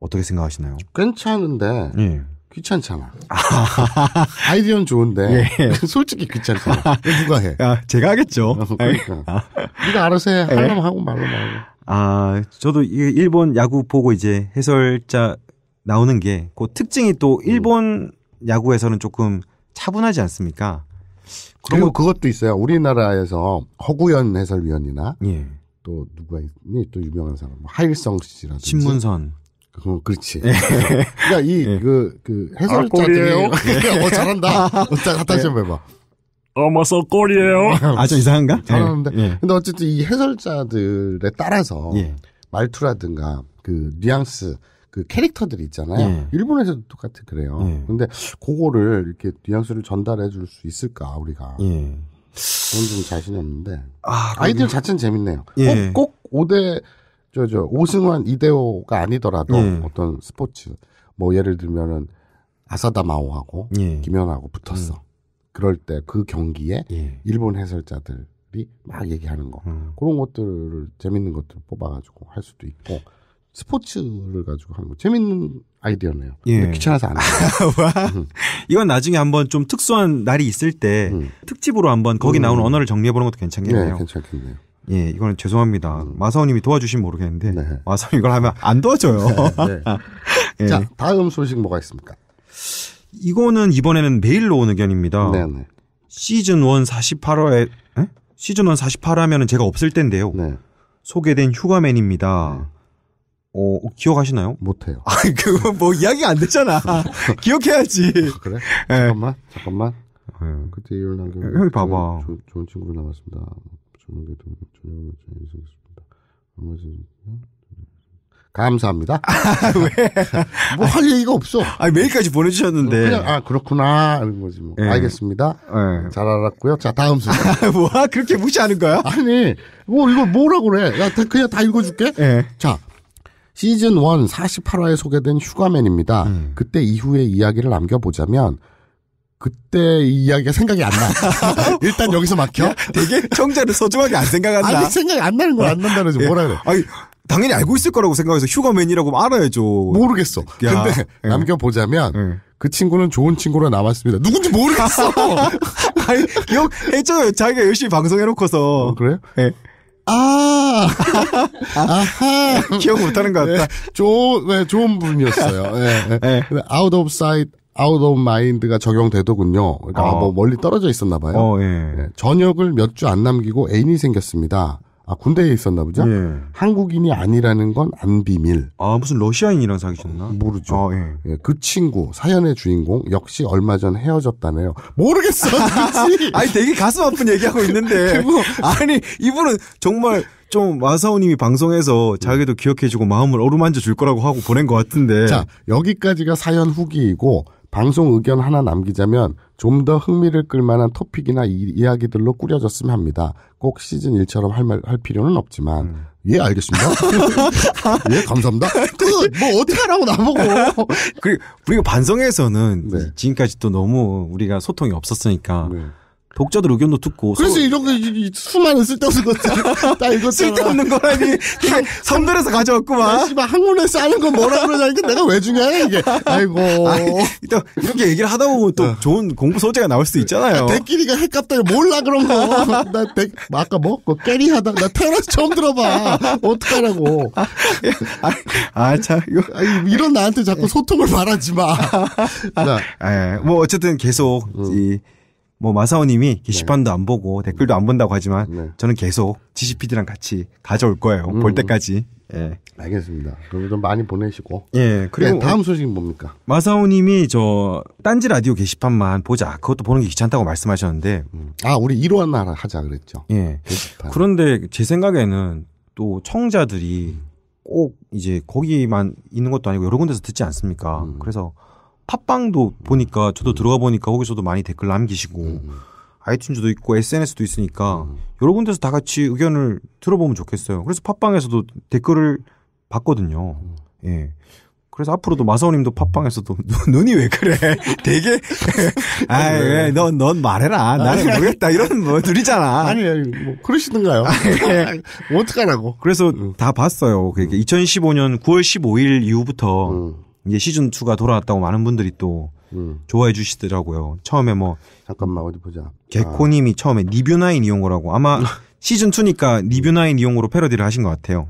어떻게 생각하시나요? 괜찮은데 예. 귀찮잖아. 아. *laughs* 아이디어는 좋은데 예. *laughs* 솔직히 귀찮잖아. 아. 누가 해? 아, 제가 하겠죠. 어, 그러니까. 아. 네가 알아서 해. 예. 하려면 예. 하고 말로 말고. 아, 저도 이 일본 야구 보고 이제 해설자 나오는 게 그 특징이 또 음. 일본 음. 야구에서는 조금 차분하지 않습니까? 그리고 거... 그것도 있어요. 우리나라에서 허구연 해설위원이나 예. 또 누가 있니? 또 유명한 사람 뭐 하일성 씨라든지 신문선 어, 그렇지. 그니까 이그그 그해설자이에요 아, 어, 잘한다. 어짜 갖다 좀 해봐. 어머서 꼴이에요. 아좀 이상한가? 네. 잘하는데. 예. 근데 어쨌든 이 해설자들에 따라서 예. 말투라든가 그 뉘앙스 그캐릭터들 있잖아요. 예. 일본에서도 똑같이 그래요. 예. 근데 그거를 이렇게 뉘앙스를 전달해 줄 수 있을까 우리가. 예. 그건 좀 자신이 없는데. 아, 이디어 자체는 재밌네요. 꼭, 꼭 5대 저, 저, 오승환, 이대호가 아니더라도 예. 어떤 스포츠, 뭐 예를 들면은 아사다 마오하고 예. 김연하고 붙었어. 음. 그럴 때 그 경기에 예. 일본 해설자들이 막 얘기하는 거. 음. 그런 것들을 재밌는 것들을 뽑아가지고 할 수도 있고. 스포츠를 가지고 하는 거 재밌는 아이디어네요. 예. 귀찮아서 안 해요. *laughs* 음. 이건 나중에 한번 좀 특수한 날이 있을 때 음. 특집으로 한번 거기 음. 나오는 언어를 정리해 보는 것도 괜찮겠네요. 네, 괜찮겠네요. 예, 이거는 죄송합니다. 음. 마사오님이 도와주신 모르겠는데 네. 마사오 이걸 하면 안 도와줘요. 네, 네. 예. 자, 다음 소식 뭐가 있습니까? 이거는 이번에는 메일로 온 의견입니다. 네네. 네. 시즌 1 48화에 에? 시즌 1 48화면은 제가 없을 텐데요. 네. 소개된 휴가맨입니다. 네. 어, 기억하시나요? 못해요. *laughs* 아, 그거 뭐 이야기 안 되잖아. *laughs* 기억해야지. 아, 그래? 잠깐만, 예. 잠깐만. 네. 그때 이혼 남겨. 형이 봐봐. 조, 좋은 친구로 남았습니다. 전개동 저녁을 잘해주겠습니다. 얼마전 감사합니다. 아, 왜? *laughs* 뭐 할 얘기가 없어. 아 메일까지 보내주셨는데. 어, 그냥, 아 그렇구나 하는 거지 뭐. 네. 알겠습니다. 네. 잘 알았고요. 자 다음 소식. 아, *laughs* 뭐 그렇게 무시하는 거야? 아니 뭐 이거 뭐라고 그래? 야 그냥 다 읽어줄게. 네. 자 시즌 1 48화에 소개된 휴가맨입니다. 음. 그때 이후의 이야기를 남겨보자면 그때 이야기가 생각이 안 나. *laughs* 일단 여기서 막혀. 야, 되게 청자를 소중하게 안 생각한다. 아니 생각이 안 나는 거야. 안 난다는 지 예. 뭐라 그래. 아니 당연히 알고 있을 거라고 생각해서 휴가맨이라고 알아야죠. 모르겠어. 야. 근데 예. 남겨보자면 응. 예. 그 친구는 좋은 친구로 남았습니다. 누군지 모르겠어. *laughs* 아니, 기억했잖아요. 자기가 열심히 방송해놓고서. 어, 그래요? 네. 아, *laughs* 아하. 기억 못하는 것 같다. 네, 좋은, 네, 좋은 분이었어요. 네, 네. 네. 아웃 오브 사이트, 아웃 오브 마인드가 적용되더군요. 그러니까 어. 뭐 멀리 떨어져 있었나 봐요. 어, 예. 예. 전역을 몇 주 안 남기고 애인이 생겼습니다. 아, 군대에 있었나 보죠? 예. 한국인이 아니라는 건 안 비밀. 아, 무슨 러시아인이랑 사귀셨나? 모르죠. 아, 예. 예. 그 친구, 사연의 주인공, 역시 얼마 전 헤어졌다네요. 모르겠어, *laughs* 아니, 되게 가슴 아픈 얘기하고 있는데. *laughs* 그리고, 아니, 이분은 정말 좀 마사오님이 방송에서 자기도 기억해주고 마음을 어루만져 줄 거라고 하고 보낸 것 같은데. 자, 여기까지가 사연 후기이고, 방송 의견 하나 남기자면 좀 더 흥미를 끌만한 토픽이나 이, 야기들로 꾸려졌으면 합니다. 꼭 시즌 1처럼 할, 할 필요는 없지만. 음. 예, 알겠습니다. *laughs* 예, 감사합니다. 그, 뭐, 어떡하라고 나보고. *laughs* 그리고, 우리가 반성에서는 네. 지금까지 또 너무 우리가 소통이 없었으니까. 네. 독자들 의견도 듣고. 그래서 서 이런 거 수많은 쓸데없는 것들 다읽었 *laughs* 쓸데없는 거라니. 선들에서 가져왔구만. 씨발 학문에 싸는 건 뭐라 그러냐니까 내가 왜 중요해 이게. 아이고. 아니, 또 이렇게 얘기를 하다 보면 또 어. 좋은 공부 소재가 나올 수 있잖아요. 대끼리가 아, 핵값다 몰라 그런 거. 나 대, 뭐 아까 뭐? 그 깨리 하다 나 테러스 처음 들어봐. 어떡하라고. *laughs* 아참 아, 이거 아니, 이런 나한테 자꾸 소통을 바라지 마. *laughs* 아, 아, 뭐 어쨌든 계속 음. 이뭐 마사오님이 네. 게시판도 안 보고 댓글도 안 본다고 하지만 네. 저는 계속 GCPD랑 같이 가져올 거예요. 음. 볼 때까지. 예. 알겠습니다. 그럼 좀 많이 보내시고. 예. 그리고 네, 다음 소식은 뭡니까? 마사오님이 저 딴지 라디오 게시판만 보자. 그것도 보는 게 귀찮다고 말씀하셨는데. 음. 아, 우리 1호 하나 하자 그랬죠. 예. 게시판. 그런데 제 생각에는 또 청자들이 음. 꼭 이제 거기만 있는 것도 아니고 여러 군데서 듣지 않습니까? 음. 그래서 팟빵도 보니까 저도 들어가 보니까 거기서도 많이 댓글 남기시고 음, 음. 아이튠즈도 있고 SNS도 있으니까 음, 여러 군데서 다 같이 의견을 들어보면 좋겠어요. 그래서 팟빵에서도 댓글을 봤거든요. 예. 그래서 앞으로도 마사오님도 팟빵에서도 *laughs* 눈이 왜 그래? *laughs* 되게 *laughs* 아왜넌넌 넌 말해라 나는 모르겠다 이런 뭐 둘이잖아. 아니 뭐그러시던가요뭐 아, 예. 어떡하라고. 그래서 응. 다 봤어요. 그러 2015년 9월 15일 이후부터 응. 이제 시즌 2가 돌아왔다고 많은 분들이 또 음. 좋아해 주시더라고요. 처음에 뭐 잠깐만 어디 보자. 개코님이 아. 처음에 리뷰나인 이용고라고 아마 음. *laughs* 시즌 2니까 리뷰나인 이용으로 패러디를 하신 것 같아요.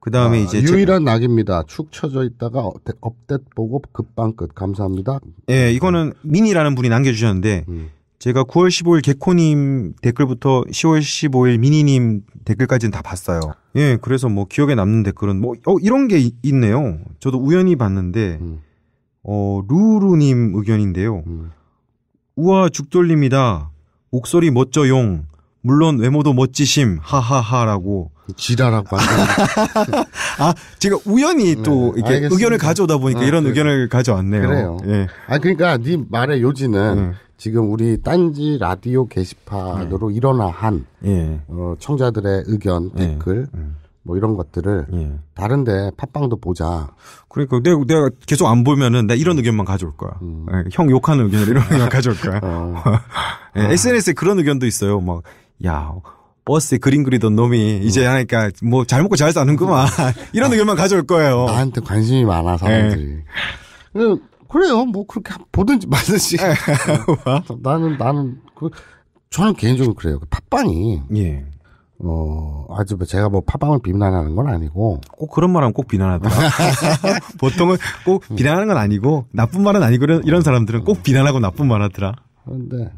그 다음에 아, 이제 유일한 낙입니다. 축 처져 있다가 업데, 이트 보고 급방 끝. 감사합니다. 예, 네, 이거는 미니라는 분이 남겨주셨는데 음. 제가 9월 15일 개코님 댓글부터 10월 15일 미니님 댓글까지는 다 봤어요. 예, 그래서 뭐 기억에 남는 댓글은 뭐, 어, 이런 게 있네요. 저도 우연히 봤는데, 음. 어, 루루님 의견인데요. 음. 우와, 죽돌립니다. 목소리 멋져용. 물론 외모도 멋지심 하하하라고 그 지랄하고 *laughs* 아 제가 우연히 네, 또 이렇게 의견을 가져오다 보니까 어, 이런 그래. 네. 의견을 가져왔네요. 그래요. 예. 아 그러니까 네 말의 요지는 네. 지금 우리 딴지 라디오 게시판으로 네. 일어나한 예. 어, 청자들의 의견 네. 댓글 음. 뭐 이런 것들을 예. 다른데 팟빵도 보자. 그러니까 내가, 내가 계속 안 보면은 나 이런 의견만 가져올 거야. 음. 예, 형 욕하는 의견을 이런 의견 가져올 거야. 어. 네, *laughs* 예, SNS에 그런 의견도 있어요. 막 야, 버스에 그림 그리던 놈이 이제 어. 하니까 뭐 잘 먹고 잘 사는구만. 어. *laughs* 이런 의견만 가져올 거예요. 나한테 관심이 많아, 예. 사람들이. 네. 그래요. 뭐 그렇게 보든지 말든지. 예. *laughs* 뭐? *laughs* 나는, 나는, 그, 저는 개인적으로 그래요. 그 팟빵이. 예. 어, 아주 뭐 제가 뭐 팟빵을 비난하는 건 아니고. 꼭 그런 말 하면 꼭 비난하더라. 보통은 꼭 비난하는 건 아니고, 나쁜 말은 아니고, 이런 사람들은 꼭 비난하고 나쁜 말 하더라. 그런데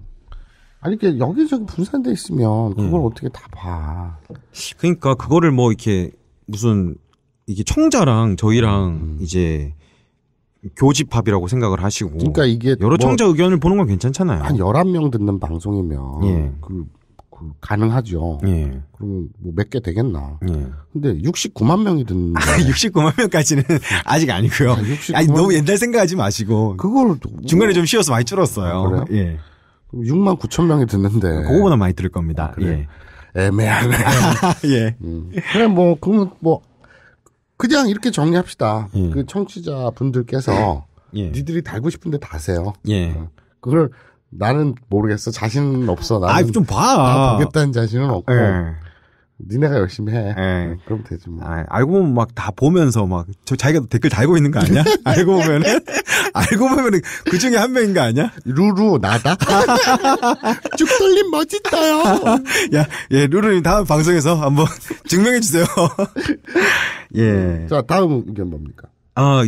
아니 이게 여기저기 분산돼 있으면 음. 그걸 음. 어떻게 다 봐. 그러니까 그거를 뭐 이렇게 무슨 이게 청자랑 저희랑 음. 이제 교집합이라고 생각을 하시고 그러니까 이게 여러 뭐 청자 의견을 보는 건 괜찮잖아요. 한 열한 명 듣는 방송이면 예. 그, 그 가능하죠. 예. 그럼 뭐몇 개 되겠나. 예. 근데 69만 명이 듣는 69만 아, 명까지는 *laughs* 아직 아니고요. 아, 69만... 아니 너무 옛날 생각하지 마시고 그걸 중간에 좀 쉬어서 많이 줄었어요. 아, 그래요? 예. 그럼 6만 9천 명이 듣는데. 그거보다 많이 들을 겁니다. 아, 그래. 예. 애매하네. *laughs* 예. 음. 그래, 뭐, 그러면 뭐, 그냥 이렇게 정리합시다. 예. 그 청취자 분들께서 예. 니들이 달고 싶은데 다세요. 예. 어. 그걸 나는 모르겠어. 자신 은 없어. 나는 아, 좀 봐. 다 보겠다는 자신은 없고. 예. 니네가 열심히 해. 네. 그럼 되지 뭐. 아, 알고 보면 막 다 보면서 막저 자기가 댓글 달고 있는 거 아니야? *laughs* 알고 보면은 알고 보면은 그 중에 한 명인 거 아니야? 루루 나다. 죽돌림 *laughs* 멋있다요. *laughs* 야, 예, 루루님 다음 방송에서 한번 증명해 주세요. 예. 자, 다음 의견 뭡니까? 아,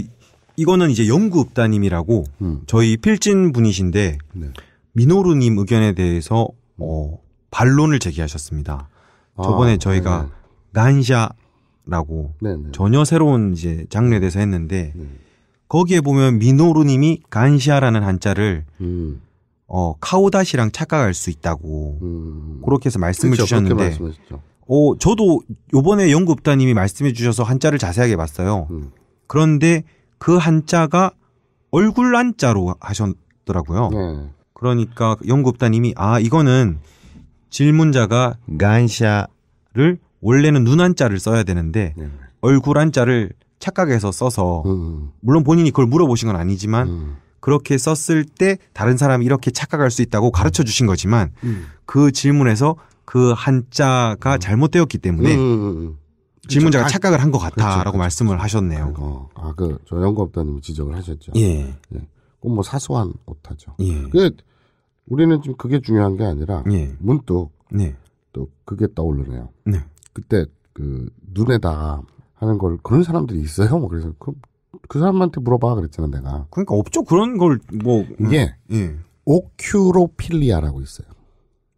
이거는 이제 연구업다님이라고 음. 저희 필진 분이신데 네. 미노루님 의견에 대해서 어, 반론을 제기하셨습니다. 저번에 아, 저희가 난샤라고 전혀 새로운 이제 장르에 대해서 했는데 네 거기에 보면 미노루님이 간샤라는 한자를 음. 어 카오다시랑 착각할 수 있다고 음. 그렇게 해서 말씀을 그쵸, 그렇죠. 주셨는데 어 저도 요번에 연구업다님이 말씀해 주셔서 한자를 자세하게 봤어요. 음. 그런데 그 한자가 얼굴 한자로 하셨더라고요. 네. 그러니까 연구업다님이 아 이거는 질문자가 간샤를 원래는 눈 한자를 써야 되는데 네. 얼굴 한자를 착각해서 써서 음, 음. 물론 본인이 그걸 물어보신 건 아니지만 음. 그렇게 썼을 때 다른 사람이 이렇게 착각할 수 있다고 음. 가르쳐 주신 거지만 음. 그 질문에서 그 한자가 음. 잘못되었기 때문에 질문자가 그렇죠. 착각을 한 것 같다라고 그렇죠. 말씀을 아, 하셨네요. 어, 아그 조영거 업다님이 지적을 하셨죠. 예. 예. 뭐 사소한 오타죠. 예. 그 우리는 지금 그게 중요한 게 아니라 예. 문득 예. 또 그게 떠오르네요. 네. 그때 그 눈에다 하는 걸 그런 사람들이 있어요. 뭐 그래서 그, 그 사람한테 물어봐 그랬잖아 내가. 그러니까 없죠 그런 걸 뭐 이게 예. 오큐로필리아라고 있어요.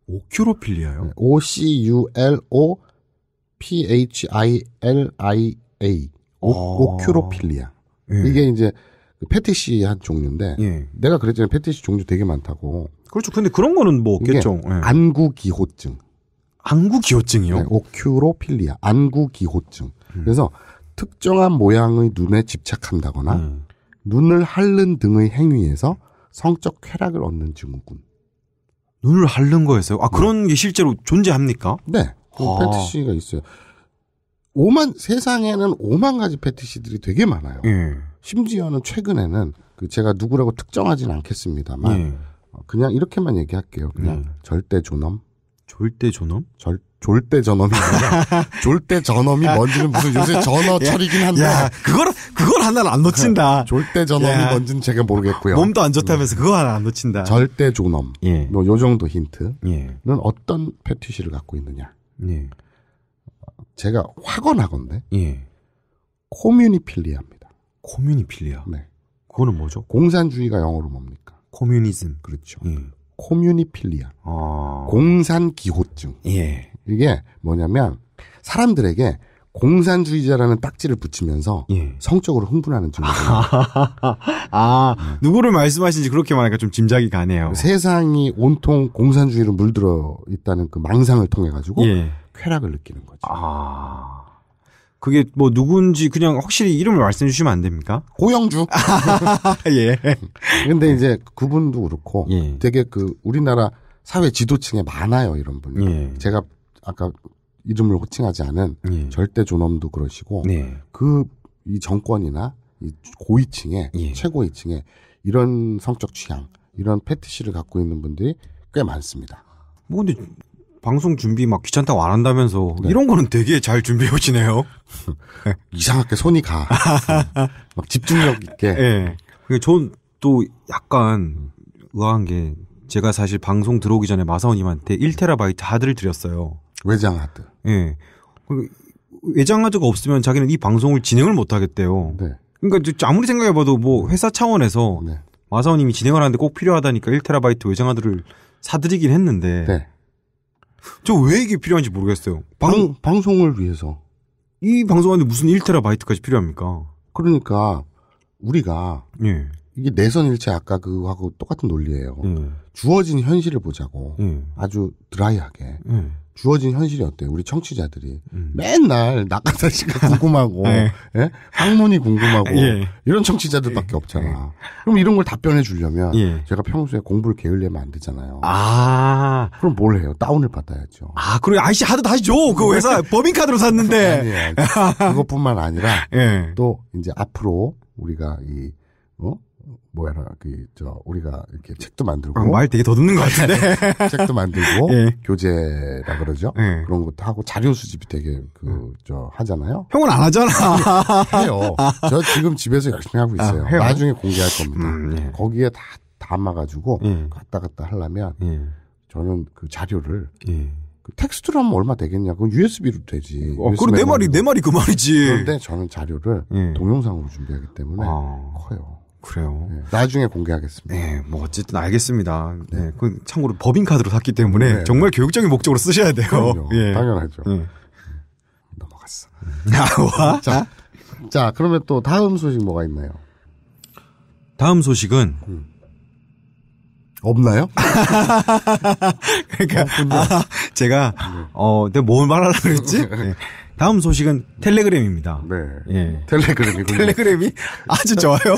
오큐로필리아요? 네. O C U L O P H I L I A 오, 아. 오큐로필리아. 예. 이게 이제 그 패티시 한 종류인데 예. 내가 그랬잖아요. 패티시 종류 되게 많다고. 그렇죠. 근데 그런 거는 뭐없겠 예. 안구기호증. 안구기호증이요? 네, 오큐로필리아. 안구기호증. 음. 그래서 특정한 모양의 눈에 집착한다거나 음. 눈을 핥는 등의 행위에서 성적 쾌락을 얻는 증후군. 눈을 핥는 거였어요? 아, 네. 그런 네. 게 실제로 존재합니까? 네. 그 아. 패티시가 있어요. 오만, 세상에는 오만 가지 패티시들이 되게 많아요. 예. 심지어는 최근에는 그 제가 누구라고 특정하진 않겠습니다만 예. 어, 그냥 이렇게만 얘기할게요. 그냥 예. 절대 존엄. 절대 존엄? 절 졸대 전엄입니다. 졸대 전엄이 뭔지는 무슨 요새 전어 철이긴 한데 야, 그걸 그걸 하나를 안 놓친다. *laughs* 졸대 전엄이 야. 뭔지는 제가 모르겠고요. 몸도 안 좋다면서 그거 하나 안 놓친다. 절대 존엄. 예. 뭐요 정도 힌트는 예. 어떤 패티시를 갖고 있느냐. 예. 제가 확언하건데 예. 코뮤니필리아 코뮤니필리아. 네. 그거는 뭐죠? 공산주의가 영어로 뭡니까? 코뮤니즘. 그렇죠. 예. 코뮤니필리아. 아... 공산기호증. 예. 이게 뭐냐면 사람들에게 공산주의자라는 딱지를 붙이면서 예. 성적으로 흥분하는 증상. *laughs* 아, 아 음. 누구를 말씀하신지 그렇게 말하니까 좀 짐작이 가네요. 세상이 온통 공산주의로 물들어 있다는 그 망상을 통해 가지고 예. 쾌락을 느끼는 거죠. 아. 그게 뭐 누군지 그냥 확실히 이름을 말씀해 주시면 안 됩니까? 고영주. *laughs* 예. 근데 이제 그분도 그렇고 예. 되게 그 우리나라 사회 지도층에 많아요 이런 분이. 예. 제가 아까 이름을 호칭하지 않은 예. 절대 존엄도 그러시고 네. 그이 정권이나 이 고위층에 예. 최고위층에 이런 성적 취향 이런 패티시를 갖고 있는 분들이 꽤 많습니다. 뭐 근데 방송 준비 막 귀찮다고 안 한다면서 네. 이런 거는 되게 잘 준비해 오시네요. *laughs* 이상하게 손이 가. *laughs* 막 집중력 있게. 예. 네. 그러니까 전또 약간 의아한 게 제가 사실 방송 들어오기 전에 마사오님한테 1테라바이트 하드를 드렸어요. 외장 하드. 예. 네. 외장 하드가 없으면 자기는 이 방송을 진행을 못 하겠대요. 네. 그러니까 아무리 생각해봐도 뭐 회사 차원에서 네. 마사오님이 진행을 하는데 꼭 필요하다니까 1테라바이트 외장 하드를 사드리긴 했는데 네. 저왜 이게 필요한지 모르겠어요. 방, 방, 송을 위해서. 이 방송하는데 무슨 1테라바이트까지 필요합니까? 그러니까 우리가 예. 이게 내선일체 아까 그거하고 똑같은 논리예요. 예. 주어진 현실을 보자고 예. 아주 드라이하게 예. 주어진 현실이 어때요? 우리 청취자들이 음. 맨날 낙하산 씨가 *laughs* 궁금하고 네. 예? 학문이 궁금하고 예. 이런 청취자들밖에 예. 없잖아. 예. 그럼 이런 걸 답변해 주려면 예. 제가 평소에 공부를 게을리면 하안 되잖아요. 아 그럼 뭘 해요? 다운을 받아야죠. 아 그래 아이씨 하도 다시 죠그 회사 *laughs* 법인카드로 샀는데 *laughs* 그것뿐만 아니라 또 이제 앞으로 우리가 이 어? 뭐야라 그저 우리가 이렇게 책도 만들고 아, 말 되게 더듬는 것 같은데 *laughs* 책도 만들고 예. 교재라 그러죠 예. 그런 것도 하고 자료 수집이 되게 그 저 하잖아요 형은 안 하잖아 *laughs* 해요 저 지금 집에서 열심히 하고 아, 있어요 아, 나중에 공개할 겁니다 음, 예. 거기에 다 담아가지고 예. 갔다 갔다 하려면 예. 저는 그 자료를 예. 그 텍스트로 하면 얼마 되겠냐? 그건 USB로 되지. 어, 그럼 내 말이 내 말이 그 말이지. 그런데 저는 자료를 동영상으로 준비하기 때문에 아. 커요. 그래요. 네. 나중에 공개하겠습니다. 네, 뭐 어쨌든 알겠습니다. 네, 네. 그 참고로 법인 카드로 샀기 때문에 네. 정말 교육적인 목적으로 쓰셔야 돼요. 그럼요. 예. 당연하죠. 예. 넘어갔어. 나와. 네. 아, *laughs* 자, 자 그러면 또 다음 소식 뭐가 있나요? 다음 소식은 음. 없나요? *laughs* 그러니까 아, 제가 네. 어, 내가 뭘 말하려고 했랬지 *laughs* 다음 소식은 텔레그램입니다. 네. 예. 텔레그램이 텔레그램이 아주 좋아요. *laughs*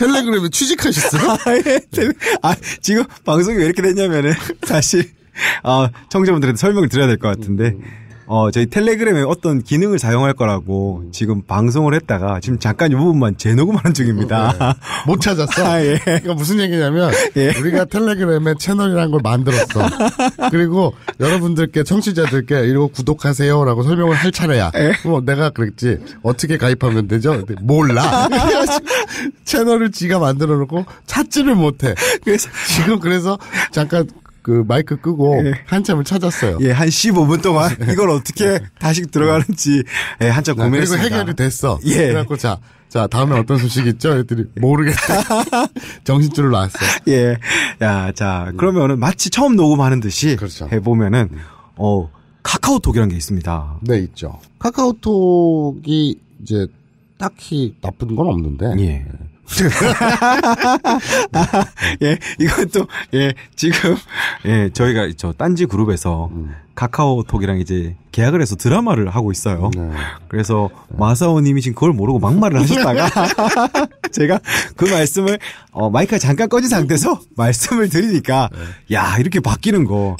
텔레그램에 취직하셨어요? 아, 예. 네. 아, 지금 방송이 왜 이렇게 됐냐면은 사실 아, 청자분들한테 설명을 드려야 될 것 같은데 음. 어, 저희 텔레그램에 어떤 기능을 사용할 거라고 음. 지금 방송을 했다가 지금 잠깐 이 부분만 재녹음하는 중입니다. 어, 네. 못 찾았어. *laughs* 아, 예. 그러니까 무슨 얘기냐면 예. 우리가 텔레그램에 채널이라는 걸 만들었어. 그리고 여러분들께 청취자들께 이거 구독하세요라고 설명을 할 차례야. 예. 그럼 내가 그랬지 어떻게 가입하면 되죠? 몰라. *laughs* 채널을 지가 만들어놓고 찾지를 못해. 그래서 지금 그래서 잠깐 그 마이크 끄고 예. 한참을 찾았어요. 예, 한 15분 동안 *laughs* 네. 이걸 어떻게 네. 다시 들어가는지 예, 한참 아, 고민했습니다. 그리고 해결이 됐어. 예. 그래갖고 자, 자 다음에 어떤 소식 있죠? 애들이 모르겠다. *laughs* 정신줄을 놨어. 예. 야, 자 그러면은 마치 처음 녹음하는 듯이 그렇죠. 해보면은 음. 어 카카오톡이란 게 있습니다. 네, 있죠. 카카오톡이 이제 딱히 나쁜 건 없는데. 예. 네. *laughs* 예, 이것도 예 지금 예 저희가 저 딴지 그룹에서 음. 카카오톡이랑 이제 계약을 해서 드라마를 하고 있어요. 네. 그래서 네. 마사오님이 지금 그걸 모르고 막말을 하셨다가 *laughs* 제가 그 말씀을 어, 마이크 가 잠깐 꺼진 상태에서 말씀을 드리니까 네. 야 이렇게 바뀌는 거.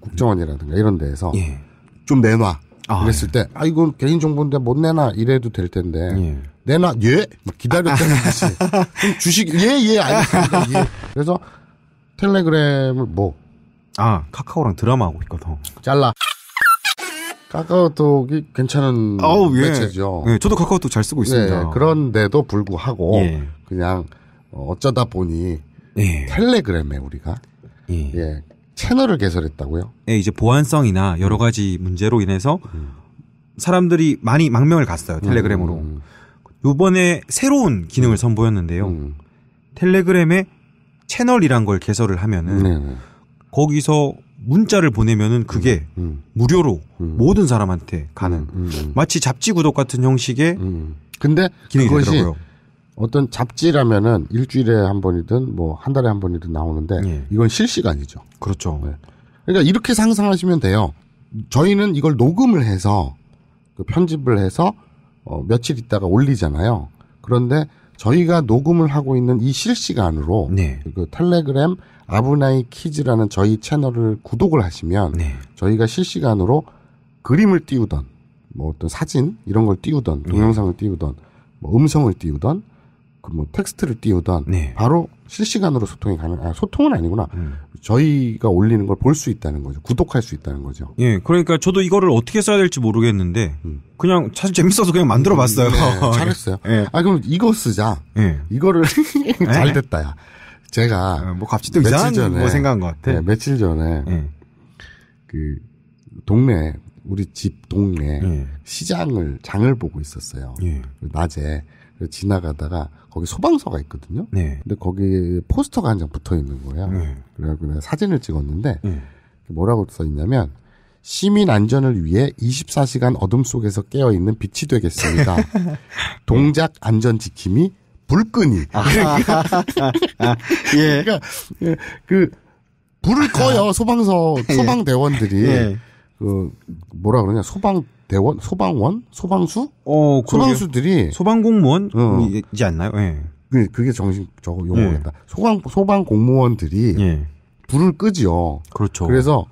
국정원이라든가 이런 데에서 예. 좀 내놔. 아, 그랬을 예. 때, 아, 이건 개인정보인데 못 내놔. 이래도 될 텐데, 예. 내놔 예 기다렸다는 뜻이 아, 아, 아. 그럼 주식 예예 예, 알겠습니다 예. 그래서 텔레그램을 뭐 아 카카오랑 드라마 하고 있거든 잘라 카카오톡이 괜찮은 아우, 예. 매체죠. 예, 저도 카카오톡 잘 쓰고 있습니다. 예, 그런데도 불구하고 예. 그냥 어쩌다 보니 예. 텔레그램에 우리가 예. 예. 채널을 개설했다고요? 예, 이제 보안성이나 여러 가지 문제로 인해서 음. 사람들이 많이 망명을 갔어요 텔레그램으로. 음. 음. 요번에 새로운 기능을 음. 선보였는데요. 음. 텔레그램에 채널이란 걸 개설을 하면은 네네. 네. 거기서 문자를 보내면은 그게 음, 음. 무료로 음. 모든 사람한테 가는 음, 마치 잡지 구독 같은 형식의 근데 기능이 그것이 되더라고요. 어떤 잡지라면은 일주일에 한 번이든 뭐 한 달에 한 번이든 나오는데 예. 이건 실시간이죠. 그렇죠. 네. 그러니까 이렇게 상상하시면 돼요. 저희는 이걸 녹음을 해서 그 편집을 해서 어, 며칠 있다가 올리잖아요. 그런데 저희가 녹음을 하고 있는 이 실시간으로 네. 그 텔레그램 아브나이 키즈라는 저희 채널을 구독을 하시면 네. 저희가 실시간으로 그림을 띄우던 뭐 어떤 사진 이런 걸 띄우던 네. 동영상을 띄우던 뭐 음성을 띄우던 그뭐 텍스트를 띄우던 네. 바로 실시간으로 소통이 가능 아 소통은 아니구나 음. 저희가 올리는 걸 볼 수 있다는 거죠. 구독할 수 있다는 거죠. 예, 그러니까 저도 이거를 어떻게 써야 될지 모르겠는데 음. 그냥 사실 재밌어서 그냥 만들어 봤어요. 음, 음, 네, *laughs* 잘했어요. 예. 아 그럼 이거 쓰자. 예. 이거를 *laughs* 예? 잘 됐다야. 제가 아, 뭐 갑자기 또 이상한 전에, 뭐 생각한 것 같아. 네, 며칠 전에 예. 그 동네 우리 집 동네 예. 시장을 장을 보고 있었어요. 예. 낮에 지나가다가 거기 소방서가 있거든요. 네. 근데 거기 포스터가 한 장 붙어 있는 거예요. 네. 그래가지고 내가 사진을 찍었는데 네. 뭐라고 써 있냐면 시민 안전을 위해 24시간 어둠 속에서 깨어 있는 빛이 되겠습니다. *laughs* 동작 안전 지킴이 불끈이. 아, 아, *laughs* 예. 그러니까 예, 그 불을 꺼요 아. 소방서 예. 소방대원들이 예. 그 뭐라 그러냐 소방 대원, 소방원, 소방수, 어, 소방수들이 소방공무원이지 어. 않나요? 예. 그 그게 정신 저거 용어겠다. 예. 소방 소방 공무원들이 예. 불을 끄지요. 그렇죠. 그래서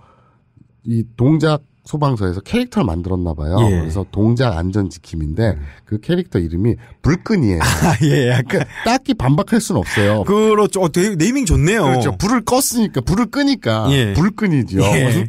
이 동작 소방서에서 캐릭터를 만들었나 봐요. 예. 그래서 동작 안전 지킴인데 음. 그 캐릭터 이름이 불끈이에요. *laughs* 아, 예, 약간 *laughs* 딱히 반박할 수는 없어요. 그렇죠. 어, 네이밍 좋네요. 그렇죠. 불을 껐으니까 불을 끄니까 예. 불끈이죠. 예.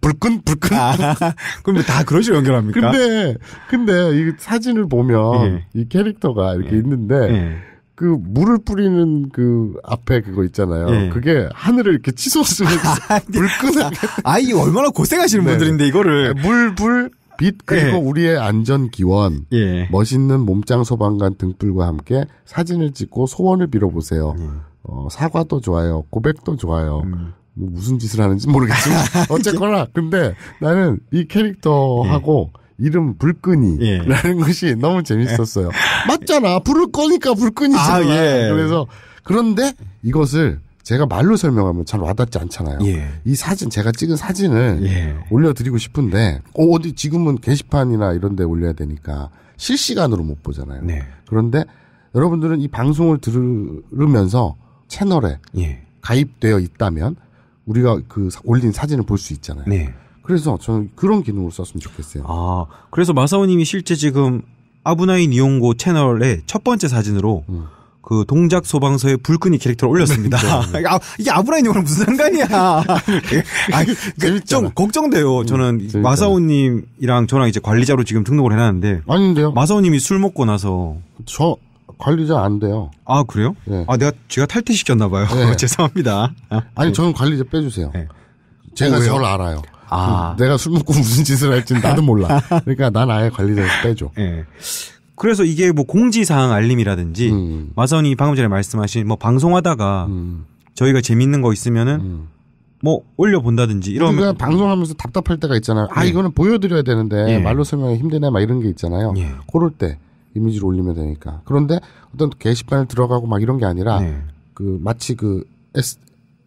불끈 불끈. 아, *laughs* 그럼 다그러로 연결합니까? 근데 근데 이 사진을 보면 예. 이 캐릭터가 이렇게 예. 있는데. 예. 그 물을 뿌리는 그 앞에 그거 있잖아요. 예. 그게 하늘을 이렇게 치솟 으면서 물끄는. 아, 이 얼마나 고생하시는 네. 분들인데 이거를 네, 물, 불, 빛 그리고 예. 우리의 안전 기원, 예. 멋있는 몸짱 소방관 등불과 함께 사진을 찍고 소원을 빌어보세요. 예. 어, 사과도 좋아요, 고백도 좋아요. 음. 뭐 무슨 짓을 하는지 모르겠지만 *laughs* 어쨌거나 근데 나는 이 캐릭터하고 예. 이름 불끈이라는 예. 것이 너무 재밌었어요. 예. 맞잖아. 불을 꺼니까 불끈이잖아. 아, 예. 그래서 그런데 이것을 제가 말로 설명하면 잘 와닿지 않잖아요. 예. 이 사진 제가 찍은 사진을 예. 올려드리고 싶은데 어, 어디 지금은 게시판이나 이런데 올려야 되니까 실시간으로 못 보잖아요. 네. 그런데 여러분들은 이 방송을 들으면서 채널에 예. 가입되어 있다면 우리가 그 올린 사진을 볼 수 있잖아요. 네. 그래서 저는 그런 기능으로 썼으면 좋겠어요. 아, 그래서 마사오님이 실제 지금 아브나이 니온고 채널의 첫 번째 사진으로 음. 그 동작 소방서의 불끈이 캐릭터를 올렸습니다. 네, 네. *laughs* 아, 이게 아브라인 영화랑 무슨 상관이야. *laughs* 아니, *laughs* 그러니까 좀 걱정돼요. 음, 저는 재 마사오님이랑 저랑 이제 관리자로 지금 등록을 해놨는데. 아닌데요. 마사오님이 술 먹고 나서. 저 관리자 안 돼요. 아 그래요? 네. 아 내가 제가 탈퇴시켰나 봐요. 예. 죄송합니다. 아, 니 저는 관리자 빼주세요. 예. 제가 어, 저를 알아요. 아. 내가 술 먹고 무슨 짓을 할지는 *laughs* 나도 몰라. 그러니까 난 아예 관리자에서 빼줘. 네. 그래서 이게 뭐 공지사항 알림이라든지 음. 마선이 방금 전에 말씀하신 뭐 방송하다가 음. 저희가 재밌는 거 있으면은 음. 뭐 올려본다든지 이런 그러니까 방송하면서 답답할 때가 있잖아요. 아 네. 이거는 보여드려야 되는데 예. 말로 설명하기 힘드네 막 이런 게 있잖아요. 예. 그럴 때 이미지를 올리면 되니까. 그런데 어떤 게시판을 들어가고 막 이런 게 아니라 네. 그 마치 그 S,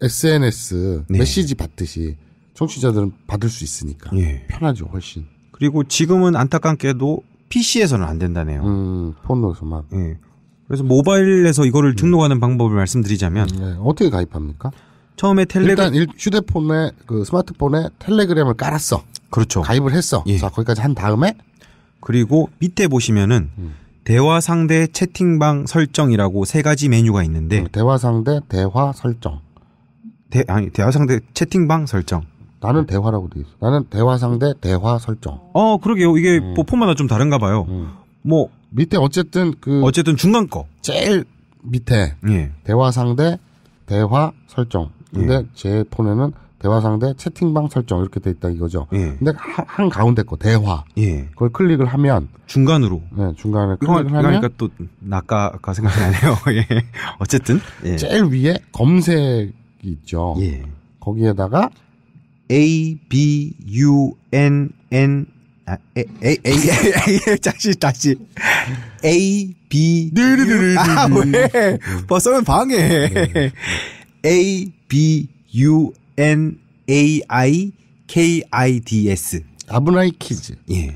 SNS 네. 메시지 받듯이 청취자들은 받을 수 있으니까 예. 편하죠 훨씬. 그리고 지금은 안타깝게도 PC에서는 안 된다네요. 음, 폰으로서만. 예. 그래서 모바일에서 이거를 음. 등록하는 방법을 말씀드리자면 네. 어떻게 가입합니까? 처음에 텔레그램 일단 휴대폰에 그 스마트폰에 텔레그램을 깔았어. 그렇죠. 가입을 했어. 예. 자 거기까지 한 다음에 그리고 밑에 보시면은 음. 대화 상대 채팅방 설정이라고 세 가지 메뉴가 있는데 음, 대화 상대 대화 설정 대 아니 대화 상대 채팅방 설정 나는 대화라고 돼 있어. 나는 대화 상대 대화 설정. 어, 그러게요. 이게 음. 보포마다 좀 다른가 봐요. 음. 뭐 밑에 어쨌든 그 어쨌든 중간 거 제일 밑에 예. 대화 상대 대화 설정. 근데 예. 제 폰에는 대화 상대 채팅방 설정 이렇게 돼 있다 이거죠. 예. 근데 한 가운데 거 대화 예. 그걸 클릭을 하면 중간으로 네 중간에 클릭을 그러니까 하면 그러니까 또 나까가 생각이 나네요. *laughs* 예. 어쨌든 예. 제일 위에 검색이 있죠. 예. 거기에다가 A B U N N 아, 에, A 에, A, 에, *laughs* 다시 다시 A B 네, 네, 네, 아왜 벌써는 방해 A B U N A I K I D S 아브나이 키즈 예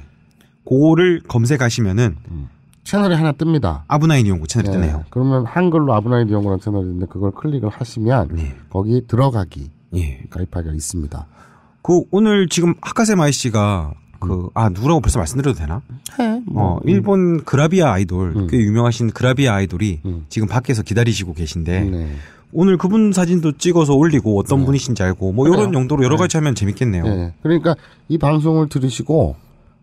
그거를 검색하시면은 음. 채널이 하나 뜹니다. 아브나인 이용고 채널이 네. 뜨네요. 그러면 한글로 아브나인 이용고라는 채널이 있는데 그걸 클릭을 하시면 예. 거기 들어가기 예. 가입하기가 있습니다. 그 오늘 지금 하카세 아이 씨가 그, 음. 아, 누구라고 벌써 말씀드려도 되나? 해. 네, 뭐. 어, 일본 음. 그라비아 아이돌, 음. 꽤 유명하신 그라비아 아이돌이 음. 지금 밖에서 기다리시고 계신데, 네. 오늘 그분 사진도 찍어서 올리고 어떤 네. 분이신지 알고, 뭐, 그래요. 이런 네. 용도로 여러 네. 가지 네. 하면 재밌겠네요. 그러니까 이 방송을 들으시고,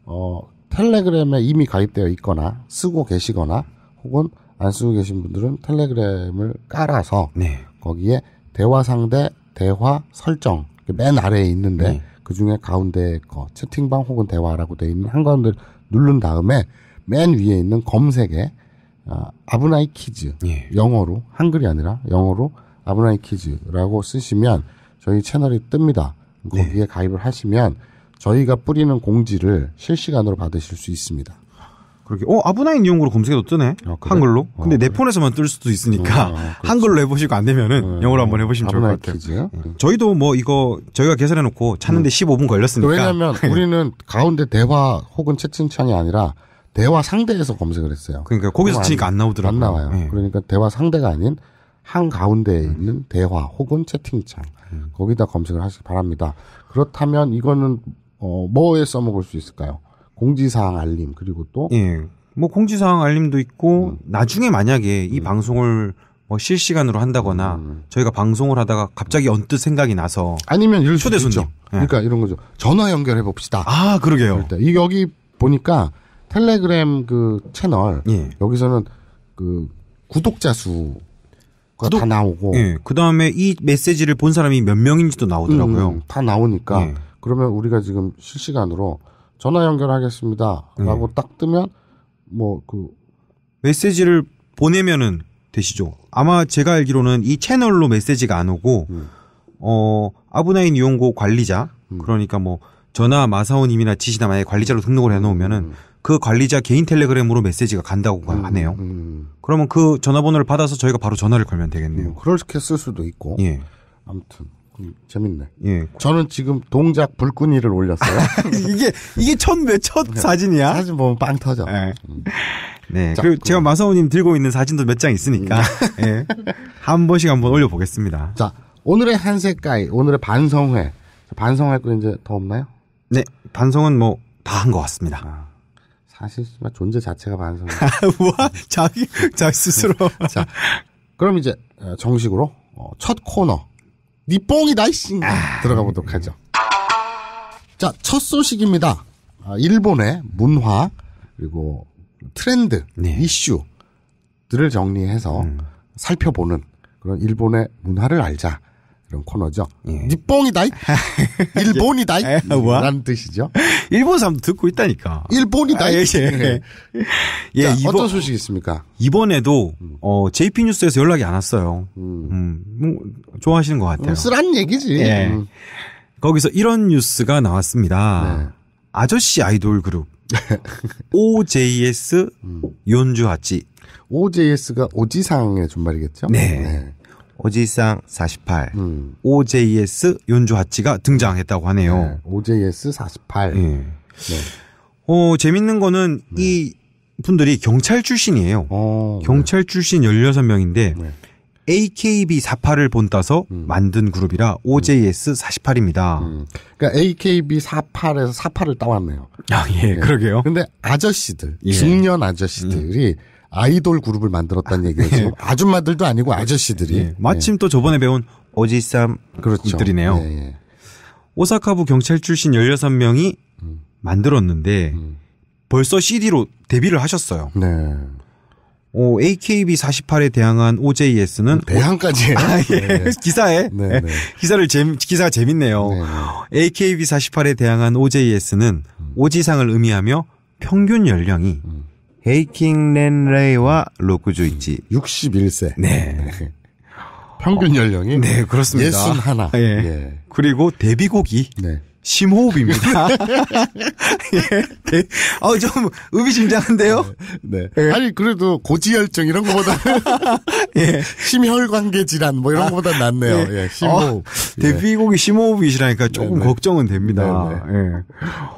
어, 텔레그램에 이미 가입되어 있거나, 쓰고 계시거나, 혹은 안 쓰고 계신 분들은 텔레그램을 깔아서, 네. 거기에 대화 상대, 대화 설정, 그 맨 아래에 있는데 네. 그 중에 가운데 거 채팅방 혹은 대화라고 돼 있는 한 건을 누른 다음에 맨 위에 있는 검색에 어, 아브나이 키즈 예. 영어로 한글이 아니라 영어로 아브나이 키즈라고 쓰시면 저희 채널이 뜹니다. 네. 거기에 네. 가입을 하시면 저희가 뿌리는 공지를 실시간으로 받으실 수 있습니다. 그렇게 어 아브나인 이용으로 검색해도 뜨네 아, 그래? 한글로 어, 근데 내 그래. 폰에서만 뜰 수도 있으니까 어, 어 *laughs* 한글로 해보시고 안 되면은 네. 영어로 한번 해보시면 좋을 것 같아요 퀴즈요? 음. 저희도 뭐 이거 저희가 계산해 놓고 찾는데 음. 15분 걸렸으니까 왜냐하면 *laughs* 우리는 가운데 대화 혹은 채팅창이 아니라 대화 상대에서 검색을 했어요 그러니까 거기서 치니까 안 나오더라고요 안 나와요 네. 그러니까 대화 상대가 아닌 한 가운데에 음. 있는 대화 혹은 채팅창 음. 거기다 검색을 하시기 바랍니다 그렇다면 이거는 어 뭐에 써먹을 수 있을까요? 공지사항 알림 그리고 또 예. 뭐 공지사항 알림도 있고 음. 나중에 만약에 이 음. 방송을 뭐 실시간으로 한다거나 음. 저희가 방송을 하다가 갑자기 언뜻 생각이 나서 아니면 이럴 초대 손님 예. 그러니까 이런 거죠 전화 연결해 봅시다 아 그러게요 이 여기 보니까 텔레그램 그 채널 예. 여기서는 그 구독자 수가 구독, 다 나오고 예. 그 다음에 이 메시지를 본 사람이 몇 명인지도 나오더라고요 음, 음, 다 나오니까 예. 그러면 우리가 지금 실시간으로 전화 연결하겠습니다. 네. 라고 딱 뜨면 뭐 그 메시지를 보내면은 되시죠. 아마 제가 알기로는 이 채널로 메시지가 안 오고 음. 어 아브나인 이용고 관리자 음. 그러니까 뭐 전화 마사오님이나 지시나 만약에 관리자로 등록을 해놓으면은 음. 그 관리자 개인 텔레그램으로 메시지가 간다고 하네요. 음, 음, 음. 그러면 그 전화번호를 받아서 저희가 바로 전화를 걸면 되겠네요. 그렇게 쓸 수도 있고. 예. 아무튼 음, 재밌네. 예. 저는 지금 동작 불끈이를 올렸어요. *laughs* 이게 이게 첫 몇첫 네. 사진이야? 사진 보면 빵 터져. 예. 음. 네. 음. 그리고 제가 마사오님 들고 있는 사진도 몇 장 있으니까 네. 한 번씩 한번 올려보겠습니다. 자, 오늘의 한 색깔, 오늘의 반성회. 반성할 거 이제 더 없나요? 네, 반성은 뭐 다 한 것 같습니다. 아. 사실 존재 자체가 반성. *laughs* 뭐 자기 자 스스로. *laughs* 자, 그럼 이제 어, 정식으로 어, 첫 코너. 니 뽕이다 이씨 아... 들어가 보도록 하죠. 자첫 소식입니다. 아, 일본의 문화 그리고 트렌드 네. 이슈들을 정리해서 음. 살펴보는 그런 일본의 문화를 알자. 이런 코너죠. 예. 니뽕이다 *laughs* 일본이다이? 예. 예, 뭐야? 라는 뜻이죠. 일본 사람도 듣고 있다니까. 일본이다이? 아, 예, 예. 네. 예 자, 이번, 어떤 소식이 있습니까? 이번에도, 음. 어, JP뉴스에서 연락이 안 왔어요. 음, 음 뭐, 좋아하시는 것 같아요. 음, 쓰란 얘기지. 예. 음. 거기서 이런 뉴스가 나왔습니다. 네. 아저씨 아이돌 그룹. OJS *laughs* 음. 연주하지. OJS가 오지상의 준말이겠죠? 네. 네. 오지상 48, 음. OJS 연주하치가 등장했다고 하네요. 네, OJS 48. 네. 네. 어, 재밌는 거는 네. 이 분들이 경찰 출신이에요. 어, 네. 경찰 출신 16명인데 AKB48을 본따서 음. 만든 그룹이라 OJS48입니다. 음. 그러니까 AKB48에서 48을 따왔네요. 아, 예, 예. 그러게요. 근데 아저씨들, 예. 중년 아저씨들이 음. 아이돌 그룹을 만들었다는 아, 얘기였죠. 예. 아줌마들도 아니고 아저씨들이. 예. 마침 예. 또 저번에 배운 어지쌈들이네요. 그렇죠. 그 오사카부 경찰 출신 16명이 음. 만들었는데 음. 벌써 CD로 데뷔를 하셨어요. 네. 어, AKB48에 대항한 OJS는 대항까지 오, 아, 예. 네. *laughs* 기사에 네, 네. *laughs* 기사를 재미 기사가 재밌네요. AKB48에 대항한 OJS는 음. 오지상을 의미하며 평균 연령이 음. 헤이킹 렌 레이와 로쿠조이치 61세. 네. *laughs* 평균 어, 연령이 네 그렇습니다. 예순 하나. 예. 예. 그리고 데뷔곡이 네. 심호흡입니다. *laughs* 예. 네. 어, 좀 의미심장한데요? 네. 네. 아니, 그래도 고지혈증 이런 거보다 *laughs* 예. 심혈관계 질환 뭐 이런 아, 거보다 낫네요. 예. 예. 어, 심호흡. 어, 데뷔곡이 예. 심호흡이시라니까 조금 네네. 네. 걱정은 됩니다. 네, 네. 예.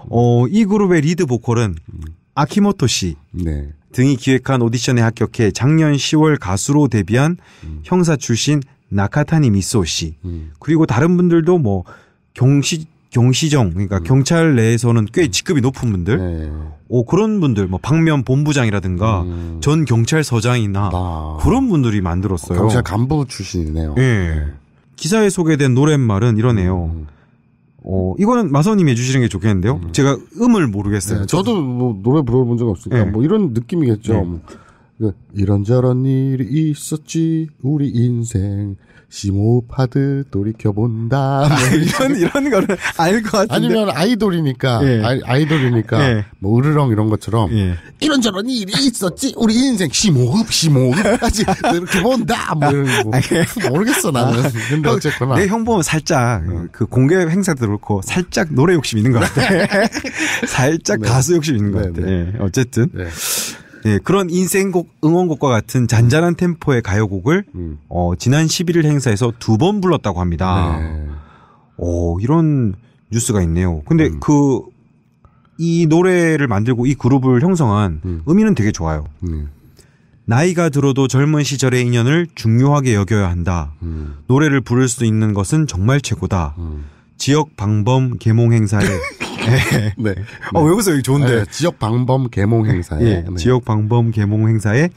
어, 이 그룹의 리드 보컬은 음. 아키모토 씨 네. 등이 기획한 오디션에 합격해 작년 10월 가수로 데뷔한 음. 형사 출신 나카타니 미소 씨 음. 그리고 다른 분들도 뭐 경시 경시정 그러니까 음. 경찰 내에서는 꽤 직급이 높은 분들 네. 오 그런 분들 뭐 방면 본부장이라든가 음. 전 경찰서장이나 아. 그런 분들이 만들었어요 경찰 간부 출신이네요 예 네. 기사에 소개된 노랫말은 이러네요 음. 어, 이거는 마서님이 해주시는 게 좋겠는데요. 음. 제가 음을 모르겠어요. 네, 저도 뭐 노래 불러본 적 없으니까 네. 뭐 이런 느낌이겠죠. 네. 뭐. 이런저런 일이 있었지 우리 인생 심호흡하드 돌이켜본다 아, 이런 이런 거를 알 것 같은데 아니면 아이돌이니까 예. 아, 이돌이니까뭐 예. 으르렁 이런 것처럼 예. 이런저런 일이 있었지 우리 인생 심호흡심호흡까지 *laughs* 이렇게 본다 뭐, 이런 뭐 모르겠어 나는 근데 어쨌거나 내형 보면 살짝 어. 그 공개 행사도 그렇고 살짝 노래 욕심 있는 것 같아 *laughs* 살짝 네. 가수 욕심 있는 것 네, 같아 네, 네. 어쨌든 네. 네, 그런 인생곡 응원곡과 같은 잔잔한 템포의 가요곡을 음. 어, 지난 11일 행사에서 두 번 불렀다고 합니다. 네. 오, 어, 이런 뉴스가 있네요. 근데 음. 그이 노래를 만들고 이 그룹을 형성한 음. 의미는 되게 좋아요. 네. 나이가 들어도 젊은 시절의 인연을 중요하게 여겨야 한다. 음. 노래를 부를 수 있는 것은 정말 최고다. 음. 지역 방범 계몽 행사에 *laughs* 네. *laughs* 네. 네. 어, 외우세요. 좋은데. 네, 예, 지역 방범 개몽 행사에. 예. 지역 방범 개몽 행사에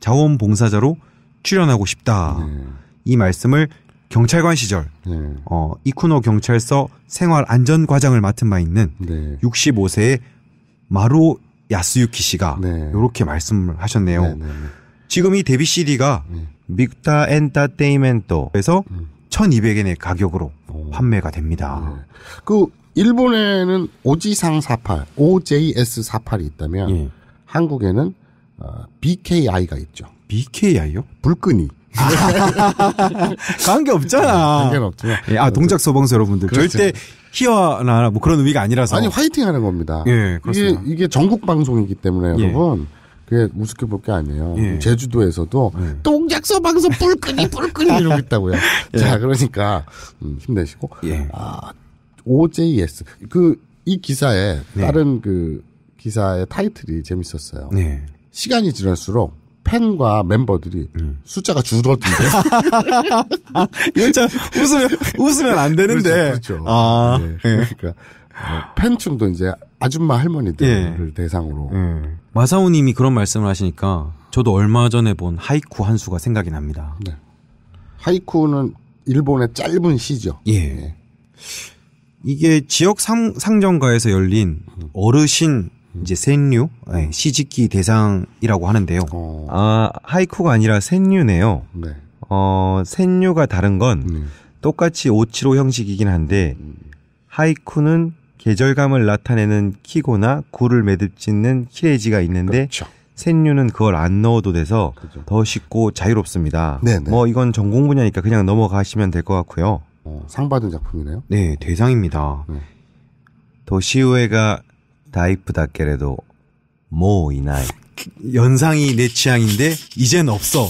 자원봉사자로 출연하고 싶다. 이 말씀을 경찰관 시절 네. 어, 이쿠노 경찰서 생활 안전 과장을 맡은 바 있는 네. 65세의 마루 야스유키 씨가 네. 이렇게 말씀을 하셨네요. 지금 이 데뷔 CD가 믹타 엔터테인먼트에서 음. 1,200엔의 가격으로 오. 판매가 됩니다. 그 일본에는 오지상 48, OJS48이 있다면 예. 한국에는 어, BKI가 있죠. BKI요? 불끈이. *laughs* 관계 없잖아. 네, 관계는 없지 예, 아, 동작 소방서 여러분들. 그렇죠. 절대 희화나 뭐 그런 의미가 아니라서. 아니, 화이팅 하는 겁니다. 예, 그렇습니다. 이게, 이게 전국 방송이기 때문에 예. 여러분. 그게 우습게 볼 게 아니에요. 예. 제주도에서도 예. 동작서 방송 불끈이불끈이 이러고 있다고요. *laughs* 예. 자, 그러니까 음, 힘내시고. 예. 아, OJS 그 이 기사에 네. 다른 그 기사의 타이틀이 재밌었어요. 네. 시간이 지날수록 팬과 멤버들이 음. 숫자가 줄어든대. *laughs* 이건 참 웃으면 웃으면 안 되는데. 그렇죠. 그렇죠. 아. 네. 예. 그러니까 어, 뭐 팬층도 이제 아줌마 할머니들을 예. 대상으로. 예. 마사오님이 그런 말씀을 하시니까 저도 얼마 전에 본 하이쿠 한 수가 생각이 납니다. 네. 하이쿠는 일본의 짧은 시죠. 예. 예. 이게 지역 상, 상정가에서 열린 어르신 이제 센류 네, 예, 시집기 대상이라고 하는데요. 어. 아 하이쿠가 아니라 센류네요. 네. 어 센류가 다른 건 네. 똑같이 575 형식이긴 한데 하이쿠는 계절감을 나타내는 키고나 굴을 매듭 짓는 키레지가 있는데 그렇죠. 센류는 그걸 안 넣어도 돼서 그렇죠. 더 쉽고 자유롭습니다. 네네. 네. 뭐 이건 전공 분야니까 그냥 넘어가시면 될 것 같고요. 어, 상 받은 작품이네요. 네, 대상입니다. 도시우에가 네. 다이프다케레도 모이나이 연상이 내 취향인데 이젠 없어.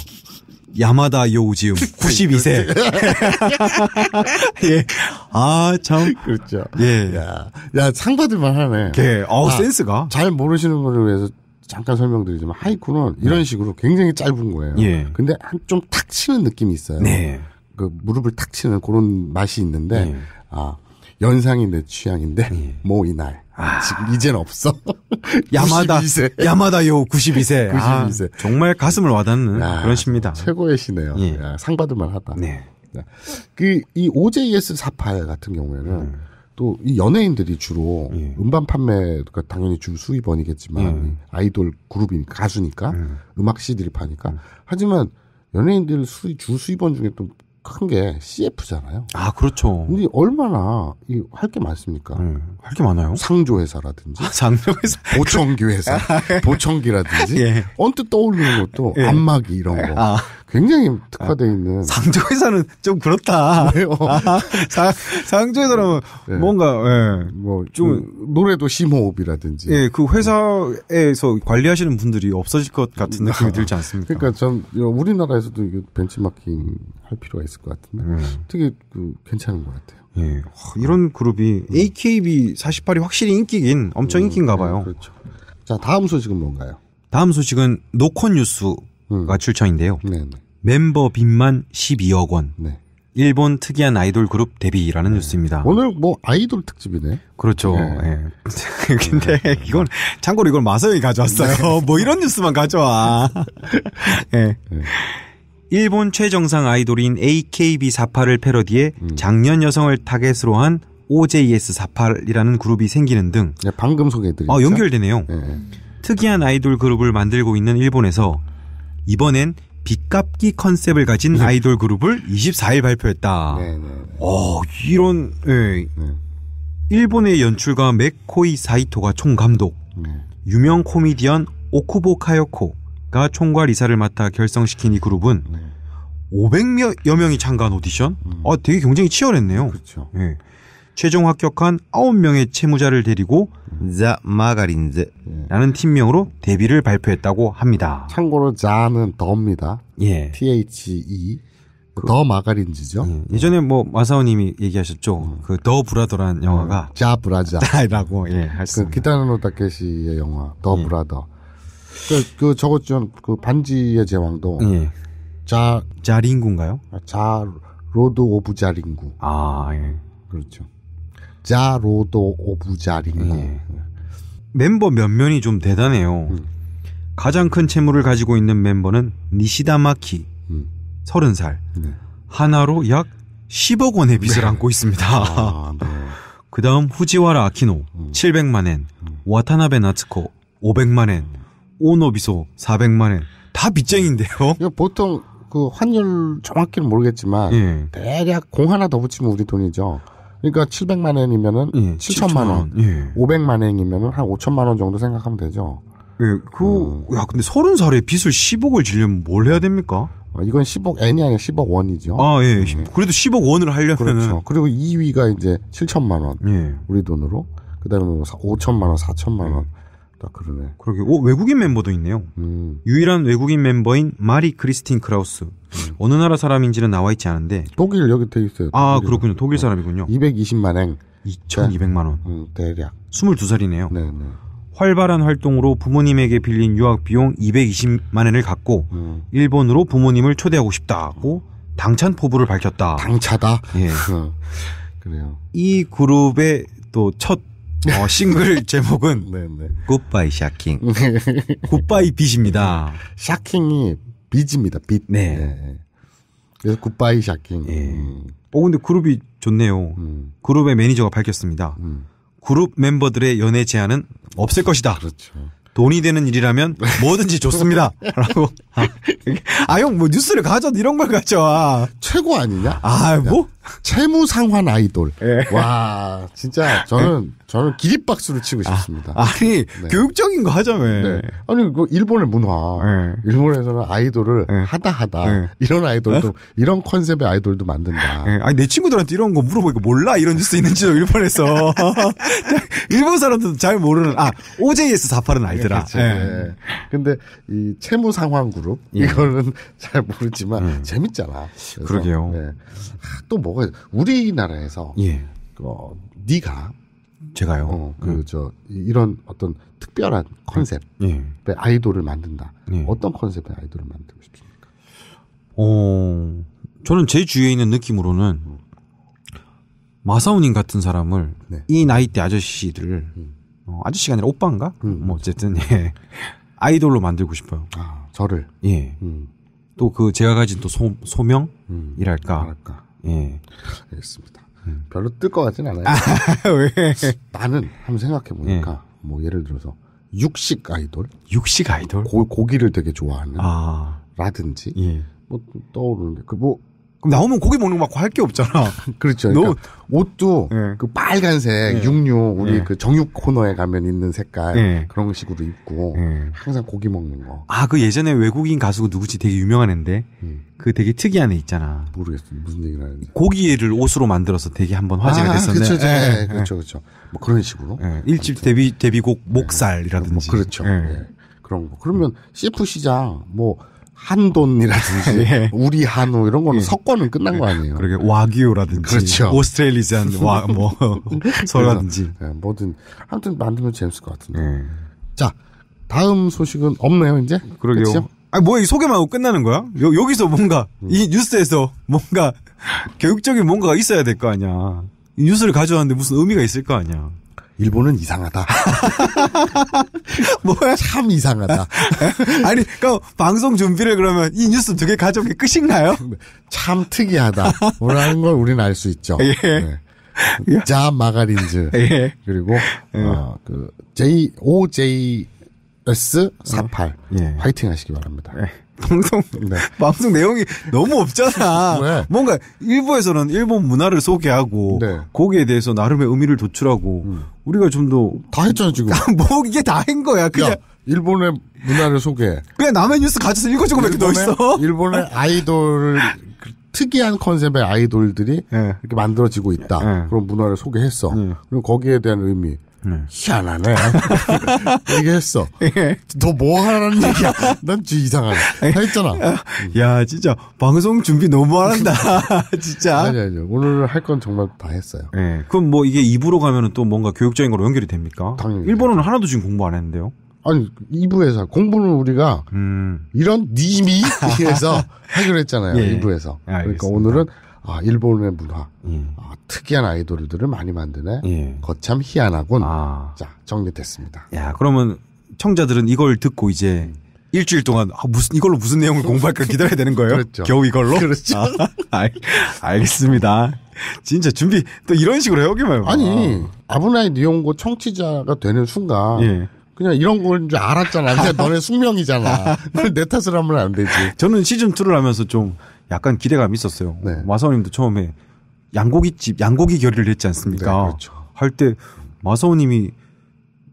야마다 요우지움 92세. *laughs* *laughs* 예. 아, 참. 그렇죠. 예. 야, 야 받을만 하네. 예. 네. 어, 아, 아, 센스가. 잘 모르시는 분을 위해서 잠깐 설명드리지만 하이쿠는 이런 네. 식으로 굉장히 짧은 거예요. 예. 근데 좀 탁 치는 느낌이 있어요. 네. 그 무릎을 탁 치는 그런 맛이 있는데 예. 아 연상이 내 취향인데 예. 뭐 이날 아. 지금 이젠 없어 *laughs* 야마다 92세. 야마다 요 92세 92세 아, 정말 가슴을 와닿는 아, 그런 시입니다 최고의 시네요 예. 야, 아, 상 받을만하다 네. 그이 OJS 48 같은 경우에는 음. 또이 연예인들이 주로 예. 음반 판매가 그러니까 당연히 주 수입원이겠지만 예. 아이돌 그룹인 가수니까 예. 음악 CD를 파니까 음. 하지만 연예인들 수주 수입원 중에 또 큰게 CF잖아요. 아, 그렇죠. 근데 얼마나 할 게 많습니까? 네, 할게 많아요. 상조회사라든지. 아, 상조회사. *laughs* 보청기회사. 아, 예. 보청기라든지. 예. 언뜻 떠올리는 것도 예. 안마기 이런 거. 아. 굉장히 네. 특화되어 있는. 상조회사는 좀 그렇다. 왜요? 아, 상조회사는 네. 뭔가, 예. 뭐, 좀. 그 노래도 심호흡이라든지. 예, 그 회사에서 관리하시는 분들이 없어질 것 같은 느낌이 *laughs* 들지 않습니까? 그러니까 전, 우리나라에서도 이게 벤치마킹 할 필요가 있을 것 같은데. 음. 되게 그, 괜찮은 것 같아요. 예. 이런 그룹이 음. AKB48이 확실히 인기긴, 엄청 음, 인기인가 네, 봐요. 네, 그렇죠. 자, 다음 소식은 뭔가요? 다음 소식은 노콘 뉴스 음. 가 출처인데요. 네 멤버 빚만 12억 원. 네. 일본 특이한 아이돌 그룹 데뷔라는 네. 뉴스입니다. 오늘 뭐 아이돌 특집이네. 그렇죠. 네. 예. *laughs* 네. 근데 이건 참고로 이걸 마서영이 가져왔어요. 네. *laughs* 뭐 이런 뉴스만 가져와. *laughs* 예. 네. 일본 최정상 아이돌인 AKB48을 패러디해 음. 작년 여성을 타겟으로 한 OJS48이라는 그룹이 생기는 등 네, 방금 소개해드린 아, 어, 연결되네요. 특이한 아이돌 그룹을 만들고 있는 일본에서 이번엔 빚갚기 컨셉을 가진 네. 아이돌 그룹을 24일 발표했다. 네, 네, 네, 어, 이런 예. 네. 일본의 연출가 맥코이 사이토가 총감독, 네. 유명 코미디언 오쿠보 카요코가 총괄 이사를 맡아 결성시킨 이 그룹은 500여 명이 참가한 오디션? 음. 아, 되게 굉장히 치열했네요. 그렇죠. 예. 최종 합격한 9명의 채무자를 데리고 The m a 라는 팀명으로 데뷔를 발표했다고 합니다. 참고로 자는 더입니다. 예. THE 그 더 마가린즈죠. 예. 전에뭐 마사오님이 얘기하셨죠. 음. 그더 브라더란 영화가 음. 자 브라자라고 *laughs* 예. 그 기타노 다케시의 영화 더 예. 브라더. 그, 그 저거 좀그 반지의 제왕도 예. 자 자링군가요? 자 로드 오브 자링구. 아 예. 그렇죠. 자로도 오부자리고 네. 멤버 몇 면이 좀 대단해요. 음. 가장 큰 채무를 가지고 있는 멤버는 니시다마키 음. 30살 네. 하나로 약 10억 원의 빚을 네. 안고 있습니다. 아, *laughs* 네. 그 다음 후지와라 아키노 음. 700만엔 음. 와타나베 나츠코 500만엔 음. 오노비소 400만엔 다 빚쟁인데요. 그러 보통 그 환율 정확히는 모르겠지만 예. 대략 공 하나 더 붙이면 우리 돈이죠. 그러니까 700만 엔이면은 예, 7천만 원, 예. 500만 엔이면은 한 5천만 원 정도 생각하면 되죠. 예, 그, 음. 야, 근데 서른 살에 빚을 10억을 지려면 뭘 해야 됩니까? 어, 이건 10억 n 이 아니라 10억 원이죠. 아, 예. 예. 그래도 10억 원을 하려면. 그렇죠. 그리고 2위가 이제 7천만 원. 예. 우리 돈으로. 그 다음에 5천만 뭐 원, 4천만 원. 딱 그러네. 그러게. 오, 외국인 멤버도 있네요. 음. 유일한 외국인 멤버인 마리 크리스틴 크라우스. 음. 어느 나라 사람인지는 나와 있지 않은데. 독일 여기 돼 있어요. 독일 아, 그렇군요. 독일 어. 사람이군요. 220만 행. 2,200만 원. 음, 대략. 22살이네요. 네, 네. 활발한 활동으로 부모님에게 빌린 유학 비용 220만 엔을 갖고 음. 일본으로 부모님을 초대하고 싶다고 당찬 포부를 밝혔다. 당차다. 예. *laughs* 어. 그래요. 이 그룹의 또첫 어, 싱글 *laughs* 제목은 굿바이 샤킹. 굿바이 빛입니다. 샤킹이 빛입니다. 빛. 네. 네. 그래서 굿바이 샤킹. 예. 음. 어 근데 그룹이 좋네요. 음. 그룹의 매니저가 밝혔습니다. 음. 그룹 멤버들의 연애 제한은 없을 것이다. 그렇죠. 돈이 되는 일이라면 뭐든지 좋습니다. *laughs* 라고. 아, 아, 형, 뭐, 뉴스를 가져, 이런 걸 가져와. 아. 최고 아니냐? 아, 뭐? 채무상환 아이돌. 예. 와, 진짜 저는 예. 저는 기립박수를 치고 아, 싶습니다. 아, 니 네. 교육적인 거 하자며. 네. 아니 그 일본의 문화. 네. 일본에서는 아이돌을 네. 하다 하다 네. 이런 아이돌도 네. 이런 컨셉의 아이돌도 만든다. 아니 내 친구들한테 이런 거 물어보니까 몰라 이런 뉴스 있는지도 일본에서 *laughs* 일본 사람들도 잘 모르는 아 OJS 48은 알더라. 네, 근데 이 채무 상황 그룹 예. 이거는 *laughs* 잘 모르지만 음. 재밌잖아. 그래서, 그러게요. 아, 또 뭐가 우리나라에서 예. 어, 네가 제가요. 어, 그저 음. 이런 어떤 특별한 컨셉의 예. 아이돌을 만든다. 예. 어떤 컨셉의 아이돌을 만들고 싶습니까? 어, 저는 제 주위에 있는 느낌으로는 음. 마사오님 같은 사람을 네. 이 나이 대 아저씨들을 음. 어, 아저씨가 아니라 오빠인가? 음, 음, 뭐 어쨌든 예. 아이돌로 만들고 싶어요. 아, 저를. 예. 음. 또그 제가 가진 또 소, 소명이랄까. 예. 알겠습니다. 음, 별로 뜰 것 같진 않아요. 아, *laughs* 왜? 나는 한번 생각해 보니까 예. 뭐 예를 들어서 육식 아이돌, 육식 아이돌, 고, 기를 되게 좋아하는 아. 라든지 예. 뭐 떠오르는 게그뭐 그럼 나오면 고기 먹는 거 맞고 할 게 없잖아. *laughs* 그렇죠. 그러니까 옷도 네. 그 빨간색 네. 육류 우리 네. 그 정육 코너에 가면 있는 색깔 그런 식으로 입고 항상 고기 먹는 거. 아 그 예전에 외국인 가수 누구지 되게 유명한 앤데 음. 그 되게 특이한 애 있잖아. 모르겠어 무슨 얘기를 하는지. 고기를 옷으로 만들어서 되게 한번 화제가 아, 됐었네. 그렇죠, 네. 그렇죠, 그렇죠. 뭐 그런 식으로. 일집 데뷔 데뷔곡 목살이라든지. 뭐 그렇죠. 그런 거. 그러면 음. CF 시장 뭐. 한돈이라든지 *laughs* 예. 우리 한우 이런 거는 예. 석권은 끝난 거 아니에요. 그러게 와규라든지 그렇죠. 오스트레일리안 와뭐 소라든지 *laughs* 예, 뭐든 아무튼 만들면 재밌을 것 같은데. 예. 자 다음 소식은 없네요 이제. 그러게요. 그치요? 아 뭐야 소개만 하고 끝나는 거야? 요, 여기서 뭔가 음. 이 뉴스에서 뭔가 *laughs* 교육적인 뭔가가 있어야 될 거 아니야. 이 뉴스를 가져왔는데 무슨 의미가 있을 거 아니야. 일본은 이상하다. *laughs* 뭐야? 참 이상하다. *laughs* 아니, 그니까, 방송 준비를 그러면 이 뉴스 두 개 가져온 게 끝인가요? 참 특이하다. 뭐라는 걸 우리는 알 수 있죠. 예. 네. 예. 자 마가린즈. 예. 그리고, 예. 어, 그, J, OJS48. 예. 화이팅 하시기 바랍니다. 예. *laughs* 방송 네. 방송 내용이 너무 없잖아. 네. *laughs* 뭔가 일부에서는 일본 문화를 소개하고 네. 거기에 대해서 나름의 의미를 도출하고 음. 우리가 좀 더 다 했잖아 지금. *laughs* 아, 뭐 이게 다 한 거야. 그냥 야, 일본의 문화를 소개. 그냥 남의 뉴스 가져서 읽어주고 밖에 더 있어. 일본의 아이돌 그 특이한 컨셉의 아이돌들이 네. 이렇게 만들어지고 있다. 네. 그런 문화를 소개했어. 네. 그리고 거기에 대한 의미. 네. 희한하네. *laughs* 얘기했어. 예. 너뭐 하라는 얘기야. 난진 이상하네. 했잖아. 어. 야, 진짜 방송 준비 너무 안한다 *laughs* 진짜. 아니, 아니. 오늘 할 건 정말 다 했어요. 예. 그럼 뭐 이게 입으로 가면은 또 뭔가 교육적인 걸로 연결이 됩니까? 당연히. 일본어는 하나도 지금 공부 안 했는데요. 아니 2부에서 공부는 우리가 음. 이런 님이 해서 하기로 했잖아요. 예. 2부에서. 예, 그러니까 알겠니다 오늘은 아, 일본의 문화. 예. 아, 특이한 아이돌들을 많이 만드네. 예. 거참 희한하군. 아. 자, 정리됐습니다. 야, 그러면 청자들은 이걸 듣고 이제 음. 일주일 동안 아, 무슨 이걸로 무슨 내용을 *laughs* 공부할까 기다려야 되는 거예요. 그렇죠. 겨우 이걸로? 그렇죠. 아, 알, 겠습니다 진짜 준비 또 이런 식으로 해오기만 해봐. 아니 아. 아브나이 니용고 청취자가 되는 순간 예. 그냥 이런 걸줄 알았잖아. 근데 *laughs* 너네 숙명이잖아. 그걸 *laughs* 내 탓을 하면 안 되지. 저는 시즌 2를 하면서 좀 약간 기대감이 있었어요. 네. 마사오님도 처음에 양고기집 양고기 결의를 했지 않습니까? 네, 그렇죠. 할때 마사오님이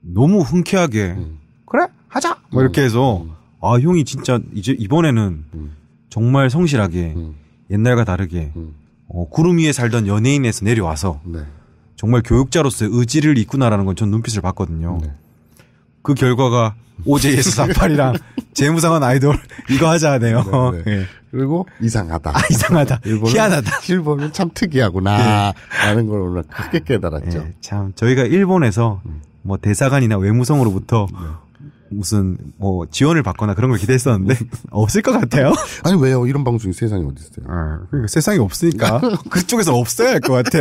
너무 흔쾌하게 음. 그래 하자 뭐 음. 이렇게 해서 음. 아 형이 진짜 이제 이번에는 음. 정말 성실하게 음. 옛날과 다르게 어, 구름 위에 살던 연예인에서 내려와서 네. 정말 교육자로서의 의지를 있구나라는 건 전 눈빛을 봤거든요. 네. 그 결과가 오제이에스 사팔이랑 *laughs* 재무상환 아이돌 이거 하자네요. 네, 네. *laughs* 예. 그리고 이상하다. 아, 이상하다. *laughs* 일본은 희한하다. 일본은 참 특이하구나. 네. 라는 걸 오늘 크게 아, 깨달았죠. 네, 참 저희가 일본에서 뭐 대사관이나 외무성으로부터 네. 무슨 뭐 지원을 받거나 그런 걸 기대했었는데 *laughs* 없을 것 같아요. *laughs* 아니 왜요? 이런 방송이 세상에 어디 있어요? 아, 그러니까 세상에 없으니까 그쪽에서 없어야 할 것 같아.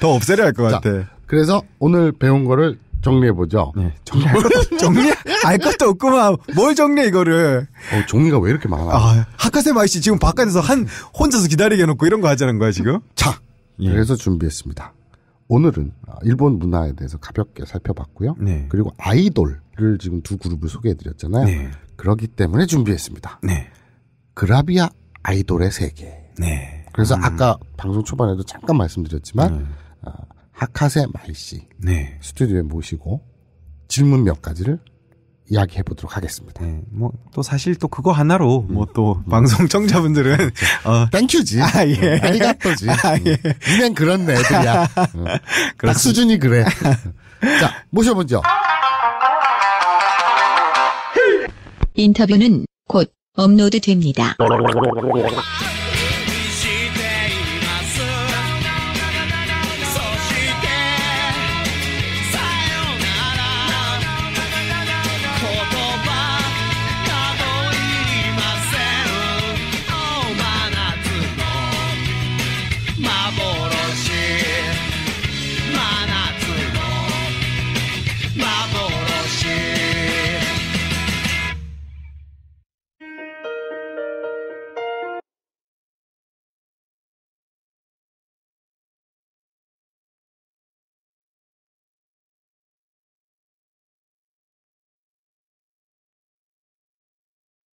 더 없애려 할 것 같아. 그래서 오늘 배운 거를 정리해보죠. 네, 정리할 것도, *laughs* 정리, 알 것도 없구만. 뭘 정리해, 이거를. 어, 종이가 왜 이렇게 많아? 아, 하카세 마이씨 지금 바깥에서 한, 혼자서 기다리게 해놓고 이런 거 하자는 거야, 지금? 자, 예. 그래서 준비했습니다. 오늘은 일본 문화에 대해서 가볍게 살펴봤고요. 네. 그리고 아이돌을 지금 두 그룹을 소개해드렸잖아요. 네. 그렇기 때문에 준비했습니다. 네. 그라비아 아이돌의 세계. 네. 그래서 음. 아까 방송 초반에도 잠깐 말씀드렸지만 음. 하카세 마이씨 네. 스튜디오에 모시고 질문 몇 가지를 이야기해 보도록 하겠습니다. 네, 뭐또 사실 또 그거 하나로 뭐 음. 뭐또 음. 방송 청자분들은 *laughs* 그렇죠. 어 땡큐지. 아 예. 음, 아리가또지. 아 예. 그냥 음. 그런 애들이야. *laughs* 음. 딱 수준이 그래. *laughs* 자, 모셔보죠. 인터뷰는 곧 업로드 됩니다.